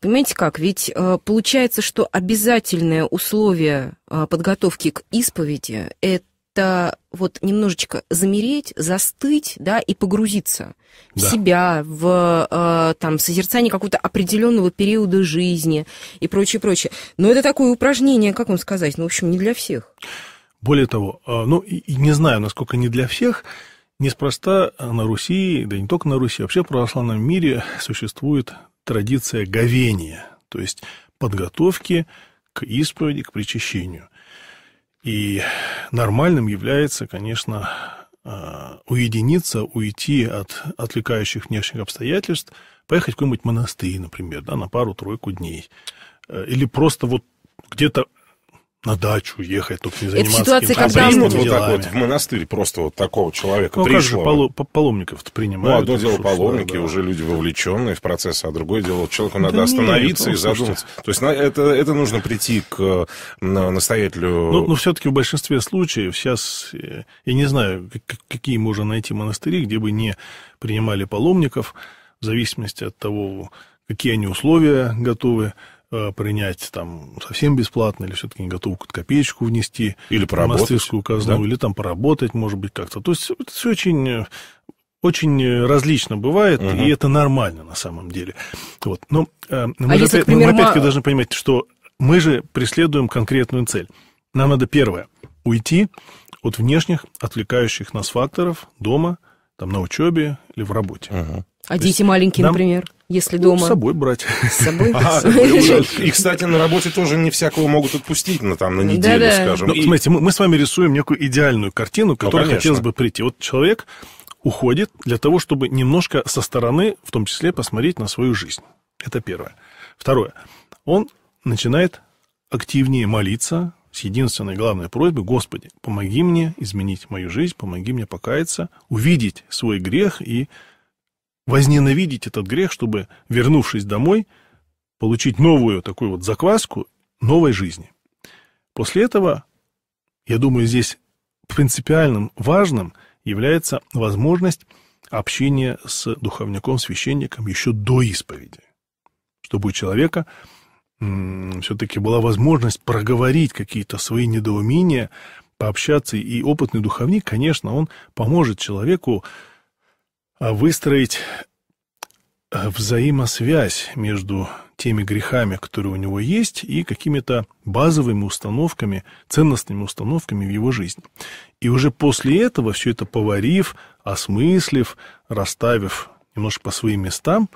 понимаете как, ведь э, получается, что обязательное условие подготовки к исповеди – это это вот немножечко замереть, застыть, да, и погрузиться да. себя, в э, там созерцание какого-то определенного периода жизни и прочее, прочее. Но это такое упражнение, как вам сказать, ну, в общем, не для всех. Более того, э, ну, и, не знаю, насколько не для всех, неспроста на Руси, да не только на Руси, вообще в православном мире существует традиция говения, то есть подготовки к исповеди, к причащению. И нормальным является, конечно, э, уединиться, уйти от отвлекающих внешних обстоятельств, поехать в какой-нибудь монастырь, например, да, на пару-тройку дней. Э, или просто вот где-то на дачу ехать, только не заниматься. Это ситуация, когда... А примут вот так вот в монастырь просто вот такого человека ну, пришлого. Ну, как же, паломников-то принимают. Ну, одно дело паломники, да. уже люди вовлеченные в процесс, а другое дело человеку надо да остановиться и задуматься. Что... То есть это, это нужно прийти к настоятелю... Ну, ну все-таки в большинстве случаев сейчас, э, я не знаю, какие можно найти монастыри, где бы не принимали паломников, в зависимости от того, какие они условия готовы Э, принять там совсем бесплатно, или все-таки не готовы копеечку внести, или поработать, монастырскую казну, да? или там поработать, может быть, как-то. То есть это все очень э, очень э, различно бывает, угу. и это нормально на самом деле. Вот. Но э, а мы, а же если, опять, пример, ну, мы опять-таки должны понимать, что мы же преследуем конкретную цель. Нам надо первое уйти от внешних отвлекающих нас факторов дома – там, на учебе или в работе. Ага. А То дети маленькие, нам... например, если ну, дома? С собой брать. С собой? А, И, кстати, на работе тоже не всякого могут отпустить на, ну, там, на неделю, скажем. Ну, смотрите, мы с вами рисуем некую идеальную картину, ну, которая хотелось бы прийти. Вот человек уходит для того, чтобы немножко со стороны, в том числе, посмотреть на свою жизнь. Это первое. Второе. Он начинает активнее молиться, с единственной главной просьбой, Господи, помоги мне изменить мою жизнь, помоги мне покаяться, увидеть свой грех и возненавидеть этот грех, чтобы, вернувшись домой, получить новую такую вот закваску новой жизни. После этого, я думаю, здесь принципиальным важным является возможность общения с духовником, священником еще до исповеди, чтобы у человека все-таки была возможность проговорить какие-то свои недоумения, пообщаться. И опытный духовник, конечно, он поможет человеку а, выстроить а, взаимосвязь между теми грехами, которые у него есть, и какими-то базовыми установками, ценностными установками в его жизни. И уже после этого, все это поварив, осмыслив, расставив немножко по своим местам,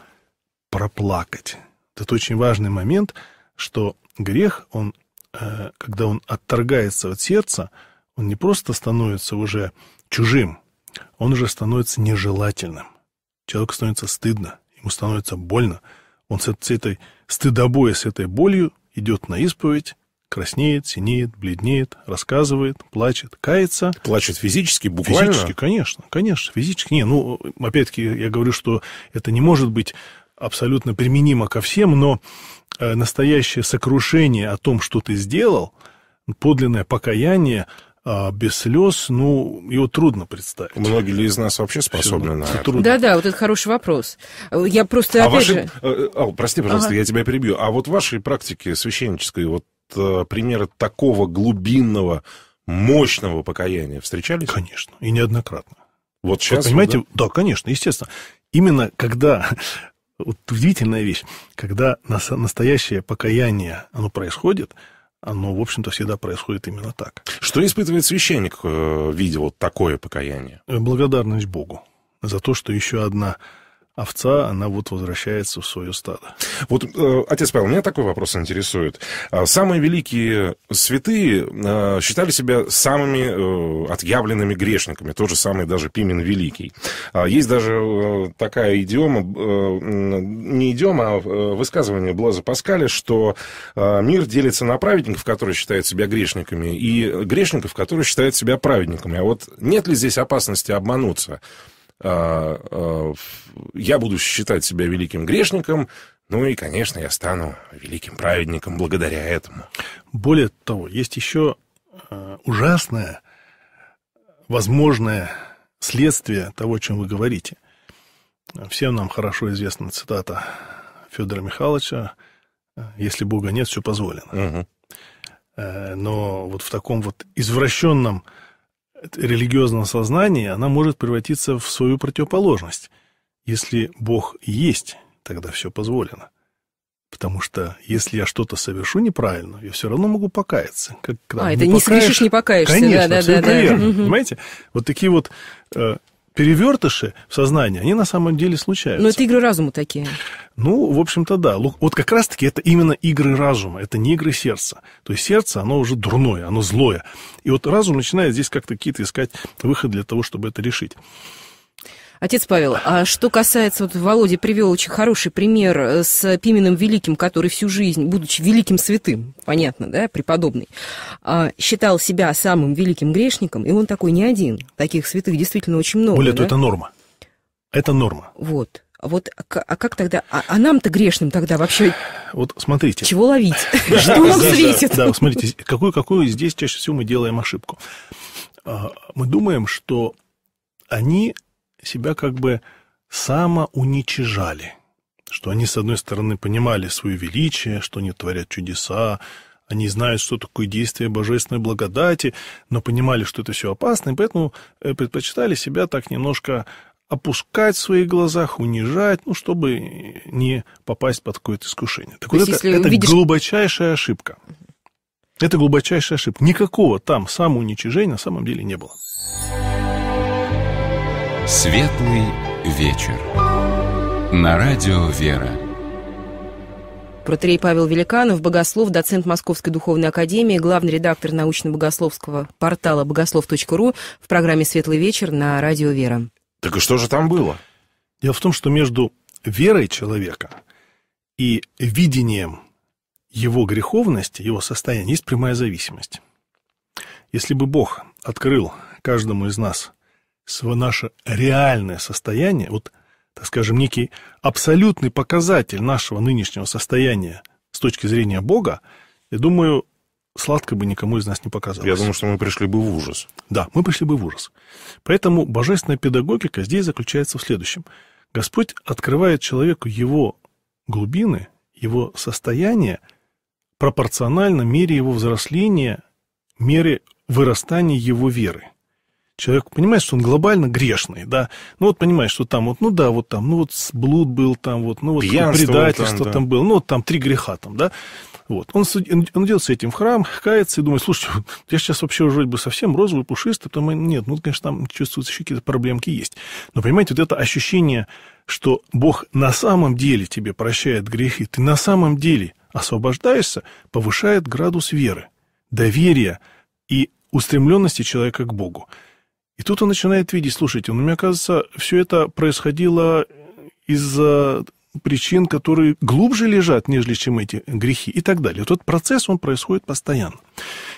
проплакать. Это очень важный момент – что грех, он, э, когда он отторгается от сердца, он не просто становится уже чужим, он уже становится нежелательным. Человеку становится стыдно, ему становится больно. Он с этой стыдобой, с этой болью идет на исповедь, краснеет, синеет, бледнеет, рассказывает, плачет, кается. Плачет физически, буквально? Физически, конечно, конечно, физически. Не, ну, опять-таки, я говорю, что это не может быть абсолютно применимо ко всем, но Э, настоящее сокрушение о том, что ты сделал, подлинное покаяние, а, без слез, ну, его трудно представить. Многие ли из нас вообще способны Все, на это? Трудно. Да-да, вот это хороший вопрос. Э, я просто, а опять ваши... же... Э, Ал, прости, пожалуйста, ага. я тебя перебью. А вот в вашей практике священнической вот примеры такого глубинного, мощного покаяния встречались? Конечно, и неоднократно. Вот сейчас, Вы понимаете, да? да, конечно, естественно. Именно когда вот удивительная вещь, когда настоящее покаяние, оно происходит, оно, в общем-то, всегда происходит именно так. Что испытывает священник, э, видя вот такое покаяние? Э, благодарность Богу за то, что еще одна овца, она вот возвращается в свое стадо. Вот, э, отец Павел, меня такой вопрос интересует. А самые великие святые э, считали себя самыми э, отъявленными грешниками, тот же самый даже Пимен Великий. А есть даже такая идиома, не идиома, а высказывание Блаза Паскаля, что мир делится на праведников, которые считают себя грешниками, и грешников, которые считают себя праведниками. А вот нет ли здесь опасности обмануться? А, а, я буду считать себя великим грешником, ну и, конечно, я стану великим праведником благодаря этому. Более того, есть еще а, ужасное, возможное следствие того, о чем вы говорите. Всем нам хорошо известна цитата Федора Михайловича «Если Бога нет, все позволено». Угу. Но вот в таком вот извращенном религиозного сознания она может превратиться в свою противоположность. Если Бог есть, тогда все позволено. Потому что если я что-то совершу неправильно, я все равно могу покаяться. Как, когда а, это не покаешь, не покаешься. Конечно, да, да, да, верно. Да. Понимаете? Вот такие вот э, перевертыши в сознании, они на самом деле случаются. Но это игры разума такие. Ну, в общем-то, да. Вот как раз-таки это именно игры разума, это не игры сердца. То есть сердце, оно уже дурное, оно злое. И вот разум начинает здесь как-то какие-то искать выход для того, чтобы это решить. Отец Павел, а что касается, вот Володя привел очень хороший пример э, с Пименом Великим, который всю жизнь, будучи великим святым, понятно, да, преподобный, а, считал себя самым великим грешником, и он такой не один. Таких святых действительно очень много. Более да? того, это норма. Это норма. Вот. А вот, а как тогда, а, а нам-то грешным тогда вообще? Вот смотрите. Чего ловить? Что нам светит? Да, смотрите, какую какую здесь чаще всего мы делаем ошибку. А, мы думаем, что они себя как бы самоуничижали, что они, с одной стороны, понимали свое величие, что они творят чудеса, они знают, что такое действие божественной благодати, но понимали, что это все опасно, и поэтому э, предпочитали себя так немножко опускать в своих глазах, унижать, ну, чтобы не попасть под какое-то искушение. Так То вот, это, это видишь... глубочайшая ошибка. Это глубочайшая ошибка. Никакого там самоуничижения на самом деле не было. Светлый вечер. На радио Вера. Протерей Павел Великанов, богослов, доцент Московской духовной академии, главный редактор научно-богословского портала богослов.ру в программе «Светлый вечер» на радио «Вера». Так и что же там было? Дело в том, что между верой человека и видением его греховности, его состояния, есть прямая зависимость. Если бы Бог открыл каждому из нас наше реальное состояние, вот, так скажем, некий абсолютный показатель нашего нынешнего состояния с точки зрения Бога, я думаю, сладко бы никому из нас не показалось. Я думаю, что мы пришли бы в ужас. Да, мы пришли бы в ужас. Поэтому божественная педагогика здесь заключается в следующем. Господь открывает человеку его глубины, его состояние пропорционально мере его взросления, мере вырастания его веры – человек понимает, что он глобально грешный, да, ну вот понимает, что там вот, ну да, вот там, ну вот блуд был там, вот, ну вот Пьянство предательство там, да. там было, ну вот там три греха там, да, вот. Он, он идет с этим в храм, кается и думает, слушай, я сейчас вообще уже бы совсем розовый, пушистый, потом нет, ну, конечно, там чувствуются еще какие-то проблемки есть. Но, понимаете, вот это ощущение, что Бог на самом деле тебе прощает грехи, ты на самом деле освобождаешься, повышает градус веры, доверия и устремленности человека к Богу. И тут он начинает видеть, слушайте, ну, мне кажется, все это происходило из-за причин, которые глубже лежат, нежели чем эти грехи и так далее. Вот этот процесс, он происходит постоянно.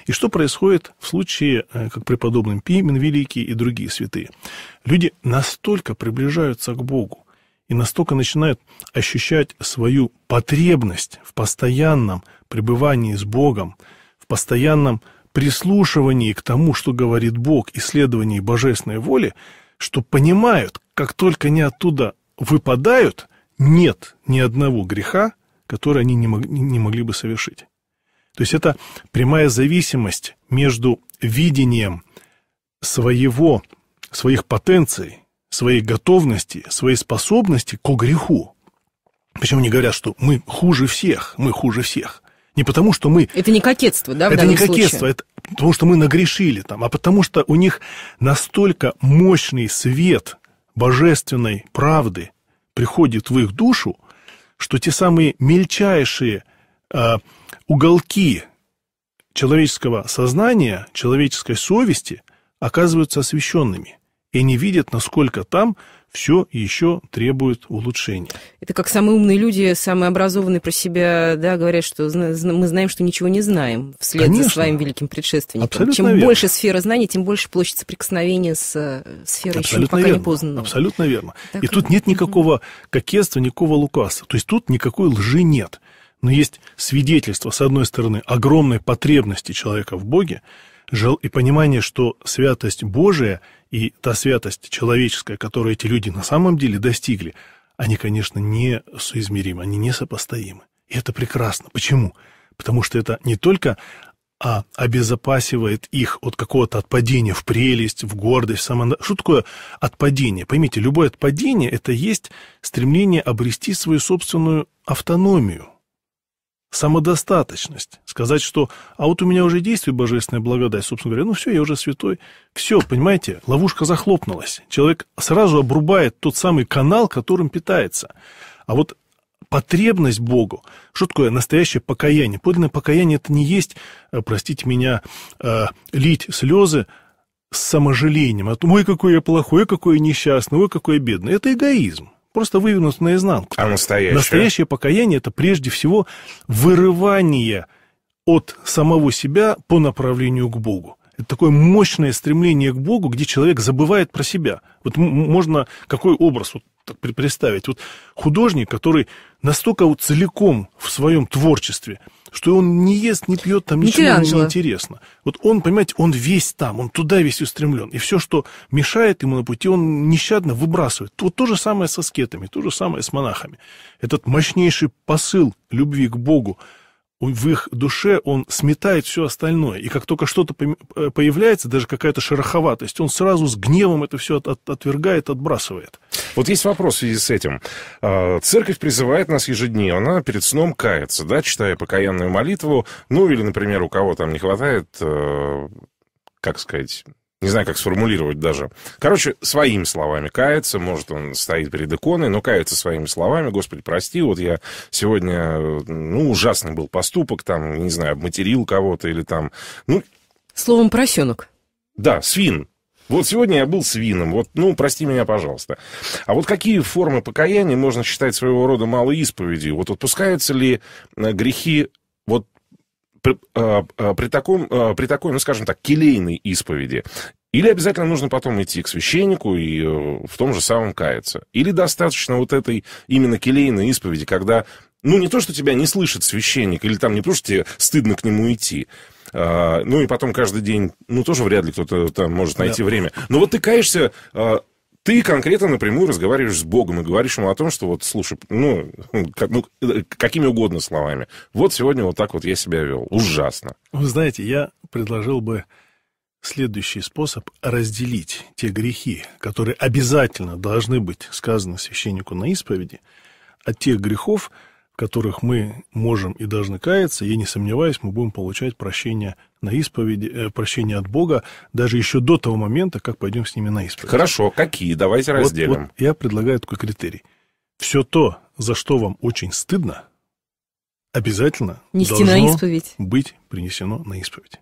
И что происходит в случае, э, как преподобный Пимен Великий и другие святые? Люди настолько приближаются к Богу и настолько начинают ощущать свою потребность в постоянном пребывании с Богом, в постоянном прислушивании к тому, что говорит Бог, исследовании божественной воли, что понимают, как только они оттуда выпадают, нет ни одного греха, который они не, могли бы совершить. То есть это прямая зависимость между видением своего, своих потенций, своей готовности, своей способности к греху. Причем они говорят, что мы хуже всех, мы хуже всех. Не потому, что мы... Это не кокетство, да, Это не кокетство, случае? это потому, что мы нагрешили там, а потому, что у них настолько мощный свет божественной правды приходит в их душу, что те самые мельчайшие э, уголки человеческого сознания, человеческой совести оказываются освященными и не видят, насколько там все еще требует улучшения. Это как самые умные люди, самые образованные про себя, да, говорят, что мы знаем, что ничего не знаем вслед Конечно. за своим великим предшественником. Абсолютно Чем верно. больше сфера знаний, тем больше площадь соприкосновения с э, сферой Абсолютно еще пока верно. не познанного. Абсолютно верно. Так И ли? тут нет никакого кокетства, никакого лукавства. То есть тут никакой лжи нет. Но есть свидетельство, с одной стороны, огромной потребности человека в Боге, и понимание, что святость Божия – и та святость человеческая, которую эти люди на самом деле достигли, они, конечно, не соизмеримы, они несопоставимы. И это прекрасно. Почему? Потому что это не только а обезопасивает их от какого-то отпадения в прелесть, в гордость, в самон... Что такое отпадение? Поймите, любое отпадение – это есть стремление обрести свою собственную автономию – самодостаточность. Сказать, что «а вот у меня уже действует божественная благодать», собственно говоря, ну все, я уже святой. Все, понимаете, ловушка захлопнулась. Человек сразу обрубает тот самый канал, которым питается. А вот потребность Богу. Что такое настоящее покаяние? Подлинное покаяние – это не есть, э, простите меня, э, лить слезы с саможалением. А то, ой, какой я плохой, какой я несчастный, ой, какой я бедный. Это эгоизм просто вывернут наизнанку. А настоящее? Настоящее покаяние – это прежде всего вырывание от самого себя по направлению к Богу. Это такое мощное стремление к Богу, где человек забывает про себя. Вот можно какой образ вот представить? Вот художник, который настолько вот целиком в своем творчестве – что он не ест, не пьет, там ничего не интересно. Вот он, понимаете, он весь там, он туда весь устремлен. И все, что мешает ему на пути, он нещадно выбрасывает. Вот то же самое со скетами, то же самое с монахами. Этот мощнейший посыл любви к Богу, в их душе он сметает все остальное. И как только что-то э, появляется, даже какая-то шероховатость, он сразу с гневом это все от, от, отвергает, отбрасывает. Вот есть вопрос в связи с этим. А, церковь призывает нас ежедневно перед сном каяться, да, читая покаянную молитву. Ну, или, например, у кого там не хватает, э, как сказать, не знаю, как сформулировать даже. Короче, своими словами кается, может, он стоит перед иконой, но кается своими словами, Господи, прости, вот я сегодня, ну, ужасный был поступок, там, не знаю, обматерил кого-то или там, ну... Словом, поросенок. Да, свин, вот сегодня я был свином, вот, ну, прости меня, пожалуйста. А вот какие формы покаяния можно считать своего рода малой исповедью? Вот отпускаются ли э, грехи вот а, а, при, таком, а, при такой, ну, скажем так, келейной исповеди или обязательно нужно потом идти к священнику и э, в том же самом каяться? Или достаточно вот этой именно келейной исповеди, когда, ну, не то, что тебя не слышит священник, или там не то, что тебе стыдно к нему идти, ну, и потом каждый день, ну, тоже вряд ли кто-то там может найти да. время. Но вот ты каешься ты конкретно напрямую разговариваешь с Богом и говоришь ему о том, что вот, слушай, ну, хм, как, ну э, какими угодно словами. Вот сегодня вот так вот я себя вел. Ужасно. Вы знаете, я предложил бы следующий способ разделить те грехи, которые обязательно должны быть сказаны священнику на исповеди, от тех грехов, которых мы можем и должны каяться, я не сомневаюсь, мы будем получать прощение на исповеди, э, прощение от Бога даже еще до того момента, как пойдем с ними на исповедь. Хорошо, какие? Давайте вот, разделим. Вот, я предлагаю такой критерий. Все то, за что вам очень стыдно, обязательно Нести должно на исповедь. быть принесено на исповедь.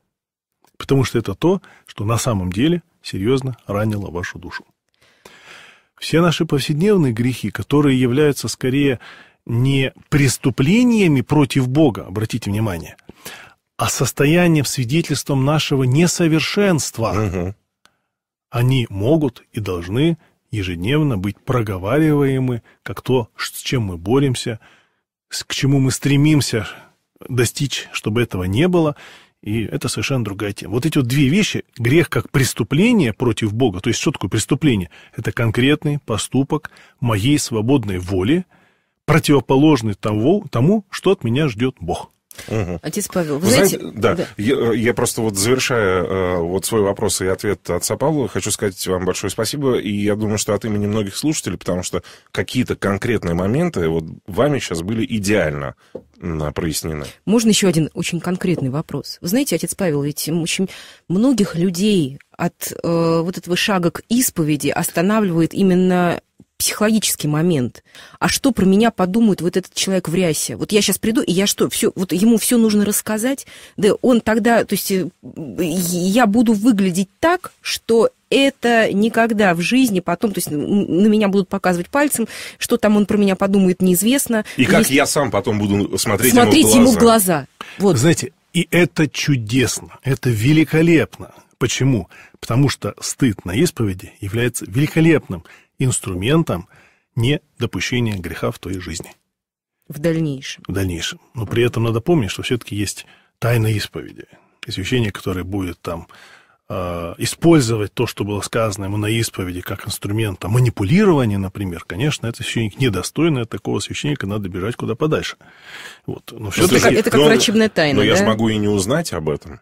Потому что это то, что на самом деле серьезно ранило вашу душу. Все наши повседневные грехи, которые являются скорее не преступлениями против Бога, обратите внимание, а состоянием, свидетельством нашего несовершенства. Угу. Они могут и должны ежедневно быть проговариваемы, как то, с чем мы боремся, к чему мы стремимся достичь, чтобы этого не было, и это совершенно другая тема. Вот эти вот две вещи, грех как преступление против Бога, то есть что такое преступление? Это конкретный поступок моей свободной воли – противоположный того, тому, что от меня ждет Бог. Угу. Отец Павел, вы, знаете... знаете да, да. Я, я просто вот завершая э, вот свой вопрос и ответ отца Павла, хочу сказать вам большое спасибо, и я думаю, что от имени многих слушателей, потому что какие-то конкретные моменты вот вами сейчас были идеально прояснены. Можно еще один очень конкретный вопрос? Вы знаете, отец Павел, ведь очень многих людей от э, вот этого шага к исповеди останавливает именно психологический момент. А что про меня подумает вот этот человек в рясе? Вот я сейчас приду, и я что, все, вот ему все нужно рассказать? Да он тогда, то есть э, я буду выглядеть так, что это никогда в жизни потом, то есть на меня будут показывать пальцем, что там он про меня подумает, неизвестно. И как Есть... я сам потом буду смотреть, смотреть ему в глаза. Ему в глаза. Вот. Знаете, и это чудесно, это великолепно. Почему? Потому что стыд на исповеди является великолепным инструментом не допущения греха в твоей жизни. В дальнейшем. В дальнейшем. Но при этом надо помнить, что все-таки есть тайна исповеди. Священник, который будет там э, использовать то, что было сказано ему на исповеди, как инструмент а манипулирования, например, конечно, этот священник недостойный, от такого священника надо бежать куда подальше. Вот. Но все ну, это, как, это как но, врачебная тайна, Но да? я смогу и не узнать об этом.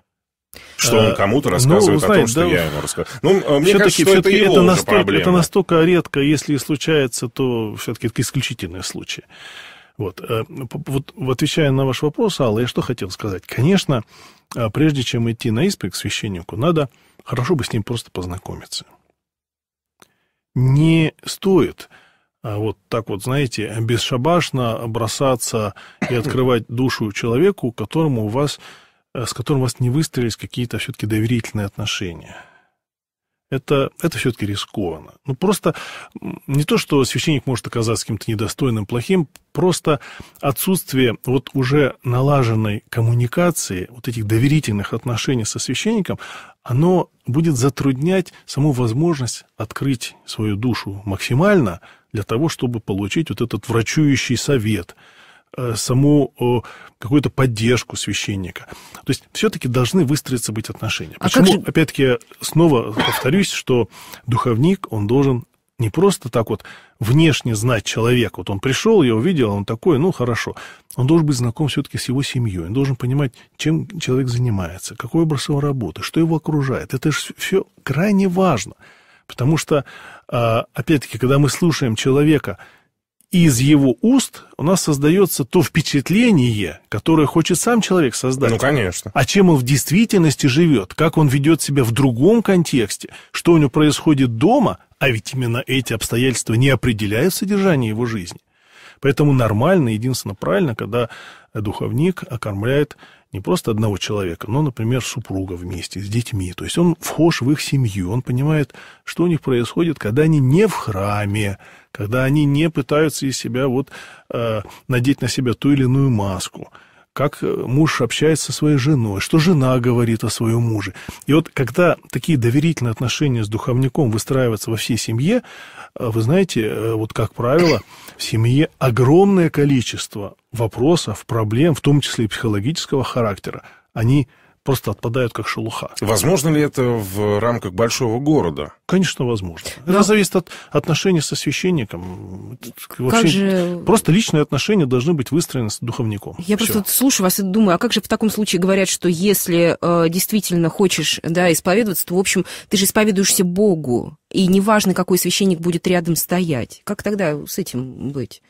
Что он э, кому-то ну, рассказывает ну, знаете, о том, что да, я ему рассказываю. Ну, мне кажется, что это его это настолько, Это настолько редко, если и случается, то все-таки это исключительные случаи. Вот. Э, вот, отвечая на ваш вопрос, Алла, я что хотел сказать. Конечно, э, прежде чем идти на исповедь к священнику, надо хорошо бы с ним просто познакомиться. Не стоит вот так вот, знаете, бесшабашно бросаться и открывать душу человеку, которому у вас Э, с которым у вас не выстроились какие-то все-таки доверительные отношения. Это, это все-таки рискованно. Ну, просто не то, что священник может оказаться каким-то недостойным, плохим, просто отсутствие вот уже налаженной коммуникации, вот этих доверительных отношений со священником, оно будет затруднять саму возможность открыть свою душу максимально для того, чтобы получить вот этот врачующий совет – Э, саму какую-то поддержку священника. То есть все-таки должны выстроиться быть отношения. А Почему, а же... опять-таки, снова повторюсь, что духовник, он должен не просто так вот внешне знать человека. Вот он пришел, я увидел, он такой, ну хорошо. Он должен быть знаком все-таки с его семьей. Он должен понимать, чем человек занимается, какой образ его работы, что его окружает. Это же все крайне важно. Потому что, а, опять-таки, когда мы слушаем человека, и из его уст у нас создается то впечатление, которое хочет сам человек создать. Ну, конечно. А чем он в действительности живет, как он ведет себя в другом контексте, что у него происходит дома, а ведь именно эти обстоятельства не определяют содержание его жизни. Поэтому нормально, единственно правильно, когда духовник окормляет не просто одного человека, но, например, супруга вместе с детьми. То есть он вхож в их семью, он понимает, что у них происходит, когда они не в храме, когда они не пытаются из себя вот э, надеть на себя ту или иную маску как э, муж общается со своей женой, что жена говорит о своем муже. И вот когда такие доверительные отношения с духовником выстраиваются во всей семье, э, вы знаете, э, вот как правило, в семье огромное количество вопросов, проблем, в том числе и психологического характера, они просто отпадают как шелуха. Возможно ли это в рамках большого города? Конечно, возможно. Но... Это ну, зависит от отношений со священником. Вообще, как же... Просто личные отношения должны быть выстроены с духовником. Я Все. просто вот слушаю вас и думаю, а как же в таком случае говорят, что если э, действительно хочешь да, исповедоваться, то, в общем, ты же исповедуешься Богу, и неважно, какой священник будет рядом стоять. Как тогда с этим быть?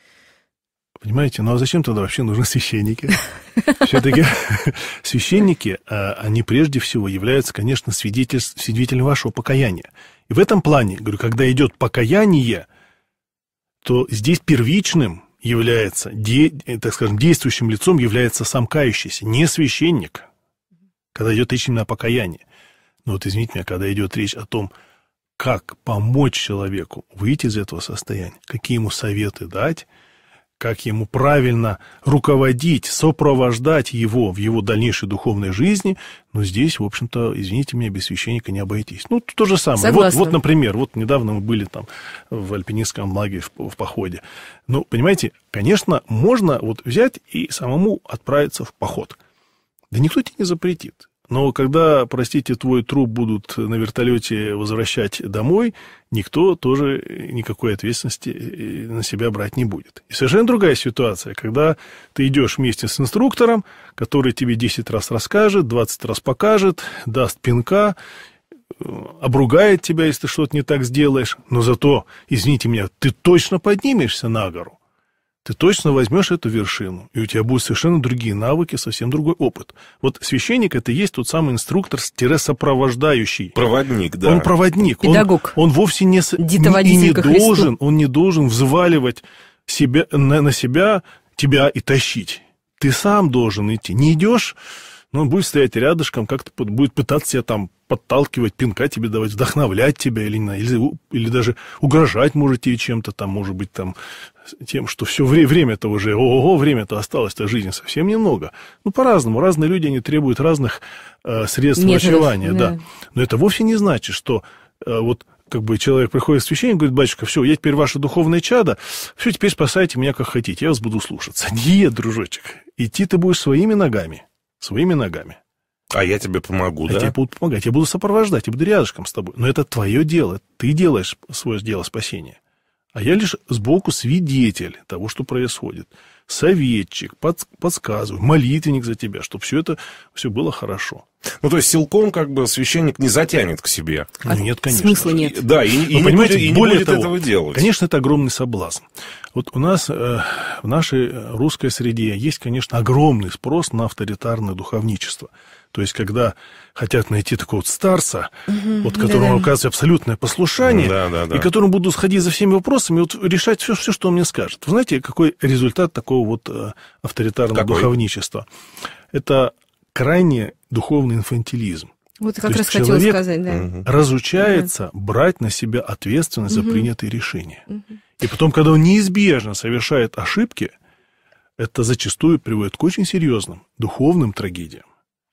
Понимаете, ну а зачем тогда вообще нужны священники? Все-таки священники, э, они прежде всего являются, конечно, свидетелем вашего покаяния. И в этом плане, говорю, когда идет покаяние, то здесь первичным является, э, так скажем, действующим лицом является сам кающийся, не священник, когда идет речь именно о покаянии. Но вот извините меня, когда идет речь о том, как помочь человеку выйти из этого состояния, какие ему советы дать, как ему правильно руководить, сопровождать его в его дальнейшей духовной жизни, но здесь, в общем-то, извините меня, без священника не обойтись. Ну, то же самое. Вот, вот, например, вот недавно мы были там в альпинистском лагере в, в походе. Ну, понимаете, конечно, можно вот взять и самому отправиться в поход. Да никто тебе не запретит. Но когда, простите, твой труп будут на вертолете возвращать домой, никто тоже никакой ответственности э, э, на себя брать не будет. И совершенно другая ситуация, когда ты идешь вместе с инструктором, который тебе 10 раз расскажет, 20 раз покажет, даст пинка, э, обругает тебя, если ты что-то не так сделаешь, но зато, извините меня, ты точно поднимешься на гору ты точно возьмешь эту вершину, и у тебя будут совершенно другие навыки, совсем другой опыт. Вот священник – это и есть тот самый инструктор-сопровождающий. Проводник, да. Он проводник. Педагог. Он, он вовсе не, и не должен, он не должен взваливать себя, на, на себя тебя и тащить. Ты сам должен идти. Не идешь но ну, он будет стоять рядышком, как-то будет пытаться тебя там подталкивать, пинка тебе давать, вдохновлять тебя или, или, или даже угрожать может тебе чем-то там, может быть, там, тем, что все вре- время-то уже, ого, время-то осталось-то жизни совсем немного. Ну, по-разному. Разные люди, они требуют разных э, средств Методов, врачевания, да. да. Но это вовсе не значит, что э, вот как бы человек приходит в священник и говорит, батюшка, все, я теперь ваше духовное чадо, все, теперь спасайте меня как хотите, я вас буду слушаться. Нет, дружочек, идти ты будешь своими ногами своими ногами. А я тебе помогу, а да? Я тебе буду помогать, я буду сопровождать, я буду рядышком с тобой. Но это твое дело, ты делаешь свое дело спасения. А я лишь сбоку свидетель того, что происходит советчик, под, подсказывай, молитвенник за тебя, чтобы все это все было хорошо. Ну, то есть силком как бы священник не затянет к себе. А нет, конечно. Смысла же. нет. Да, и, и, не, будет, и не более будет того, этого делать. Конечно, это огромный соблазн. Вот у нас э, в нашей э, русской среде есть, конечно, огромный спрос на авторитарное духовничество. То есть, когда хотят найти такого вот старца, угу, вот которому да, оказывается абсолютное послушание, да, да, да. и которому буду сходить за всеми вопросами, вот решать все, все, что он мне скажет. Вы знаете, какой результат такого вот э, авторитарного какой? духовничества? Это крайне духовный инфантилизм. Вот как То раз хотела сказать, да. разучается угу. брать на себя ответственность угу. за принятые решения. Угу. И потом, когда он неизбежно совершает ошибки, это зачастую приводит к очень серьезным духовным трагедиям.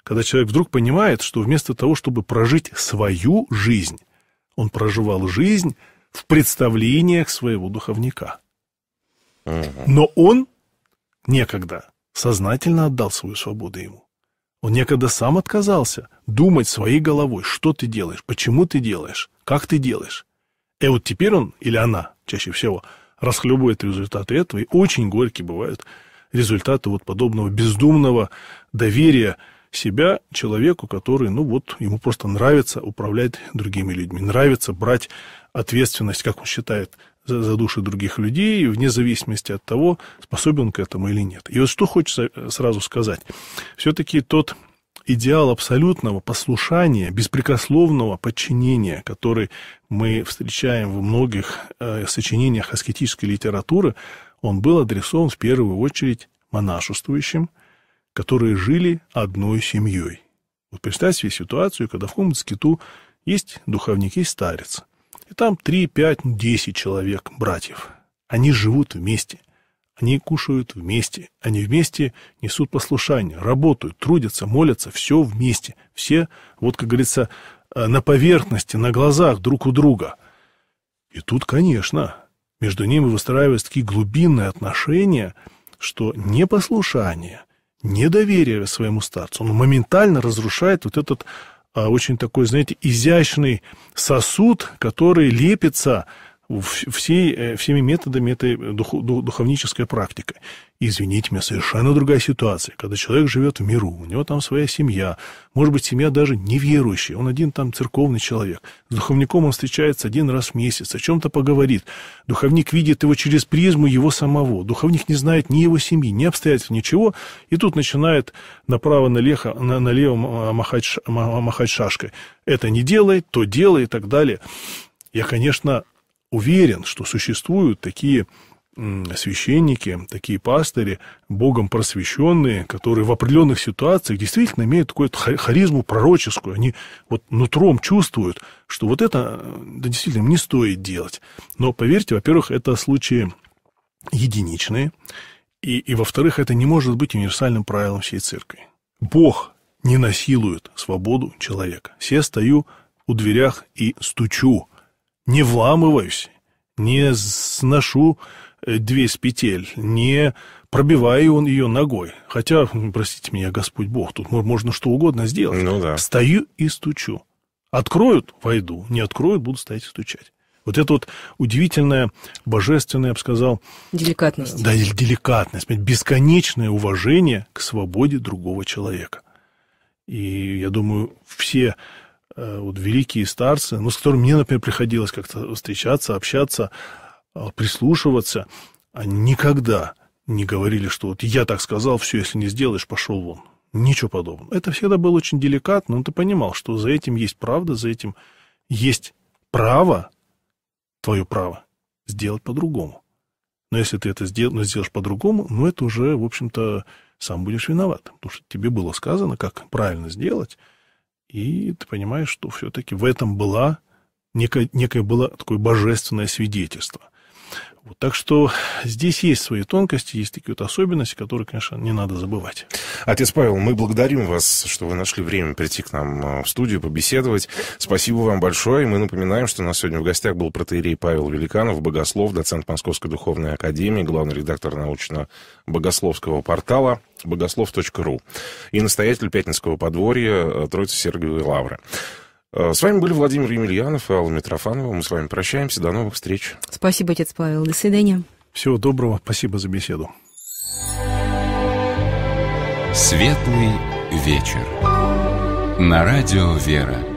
Когда человек вдруг понимает, что вместо того, чтобы прожить свою жизнь, он проживал жизнь в представлениях своего духовника. Но он некогда сознательно отдал свою свободу ему. Он некогда сам отказался думать своей головой, что ты делаешь, почему ты делаешь, как ты делаешь. И вот теперь он или она, чаще всего, расхлебывает результаты этого, и очень горькие бывают результаты вот подобного бездумного доверия – себя человеку, который, ну вот, ему просто нравится управлять другими людьми, нравится брать ответственность, как он считает, за, за души других людей, вне зависимости от того, способен к этому или нет. И вот что хочется э, сразу сказать. Все-таки тот идеал абсолютного послушания, беспрекословного подчинения, который мы встречаем во многих э, сочинениях аскетической литературы, он был адресован в первую очередь монашествующим – которые жили одной семьей. Вот представьте себе ситуацию, когда в Хомутскиту есть духовник, есть старец. И там 3, 5, 10 человек, братьев. Они живут вместе. Они кушают вместе. Они вместе несут послушание, работают, трудятся, молятся. Все вместе. Все, вот как говорится, э, на поверхности, на глазах друг у друга. И тут, конечно, между ними выстраиваются такие глубинные отношения, что непослушание – недоверие своему старцу. Он моментально разрушает вот этот а, очень такой, знаете, изящный сосуд, который лепится всей, э, всеми методами это духовническая практика. И, извините меня, совершенно другая ситуация, когда человек живет в миру, у него там своя семья, может быть, семья даже неверующая, он один там церковный человек, с духовником он встречается один раз в месяц, о чем-то поговорит, духовник видит его через призму его самого, духовник не знает ни его семьи, ни обстоятельств, ничего, и тут начинает направо-налево налево а, махать, а, махать шашкой. Это не делай, то делай и так далее. Я, конечно, уверен, что существуют такие священники, такие пастыри, богом просвещенные, которые в определенных ситуациях действительно имеют какую-то харизму пророческую. Они вот нутром чувствуют, что вот это э, да, действительно не стоит делать. Но поверьте, во-первых, это случаи единичные, и, и во-вторых, это не может быть универсальным правилом всей церкви. Бог не насилует свободу человека. Все стою у дверях и стучу не вламываюсь, не сношу э, две с петель, не пробиваю он ее ногой. Хотя, простите меня, Господь Бог, тут можно что угодно сделать. Ну да. Стою и стучу. Откроют — войду, не откроют — буду стоять и стучать. Вот это вот удивительная, божественная, я бы сказал... Деликатность. Да, деликатность. Бесконечное уважение к свободе другого человека. И я думаю, все Э, вот великие старцы, ну, с которыми мне, например, приходилось как-то встречаться, общаться, э, прислушиваться, они никогда не говорили, что вот я так сказал, все, если не сделаешь, пошел вон. Ничего подобного. Это всегда было очень деликатно, но ты понимал, что за этим есть правда, за этим есть право, твое право, сделать по-другому. Но если ты это ну, сделаешь по-другому, ну, это уже, в общем-то, сам будешь виноват. Потому что тебе было сказано, как правильно сделать – и ты понимаешь, что все-таки в этом была некое, некое было такое божественное свидетельство. Вот, так что здесь есть свои тонкости, есть такие вот особенности, которые, конечно, не надо забывать. Отец Павел, мы благодарим вас, что вы нашли время прийти к нам э, в студию, побеседовать. Спасибо вам большое. И мы напоминаем, что у нас сегодня в гостях был протеерей Павел Великанов, богослов, доцент Московской Духовной Академии, главный редактор научно-богословского портала богослов.ру и настоятель Пятницкого подворья э, Троицы Сергиевой Лавры. Э, с вами были Владимир Емельянов и Алла Митрофанова. Мы с вами прощаемся. До новых встреч. Спасибо, отец Павел. До свидания. Всего доброго. Спасибо за беседу. Светлый вечер. На радио «Вера».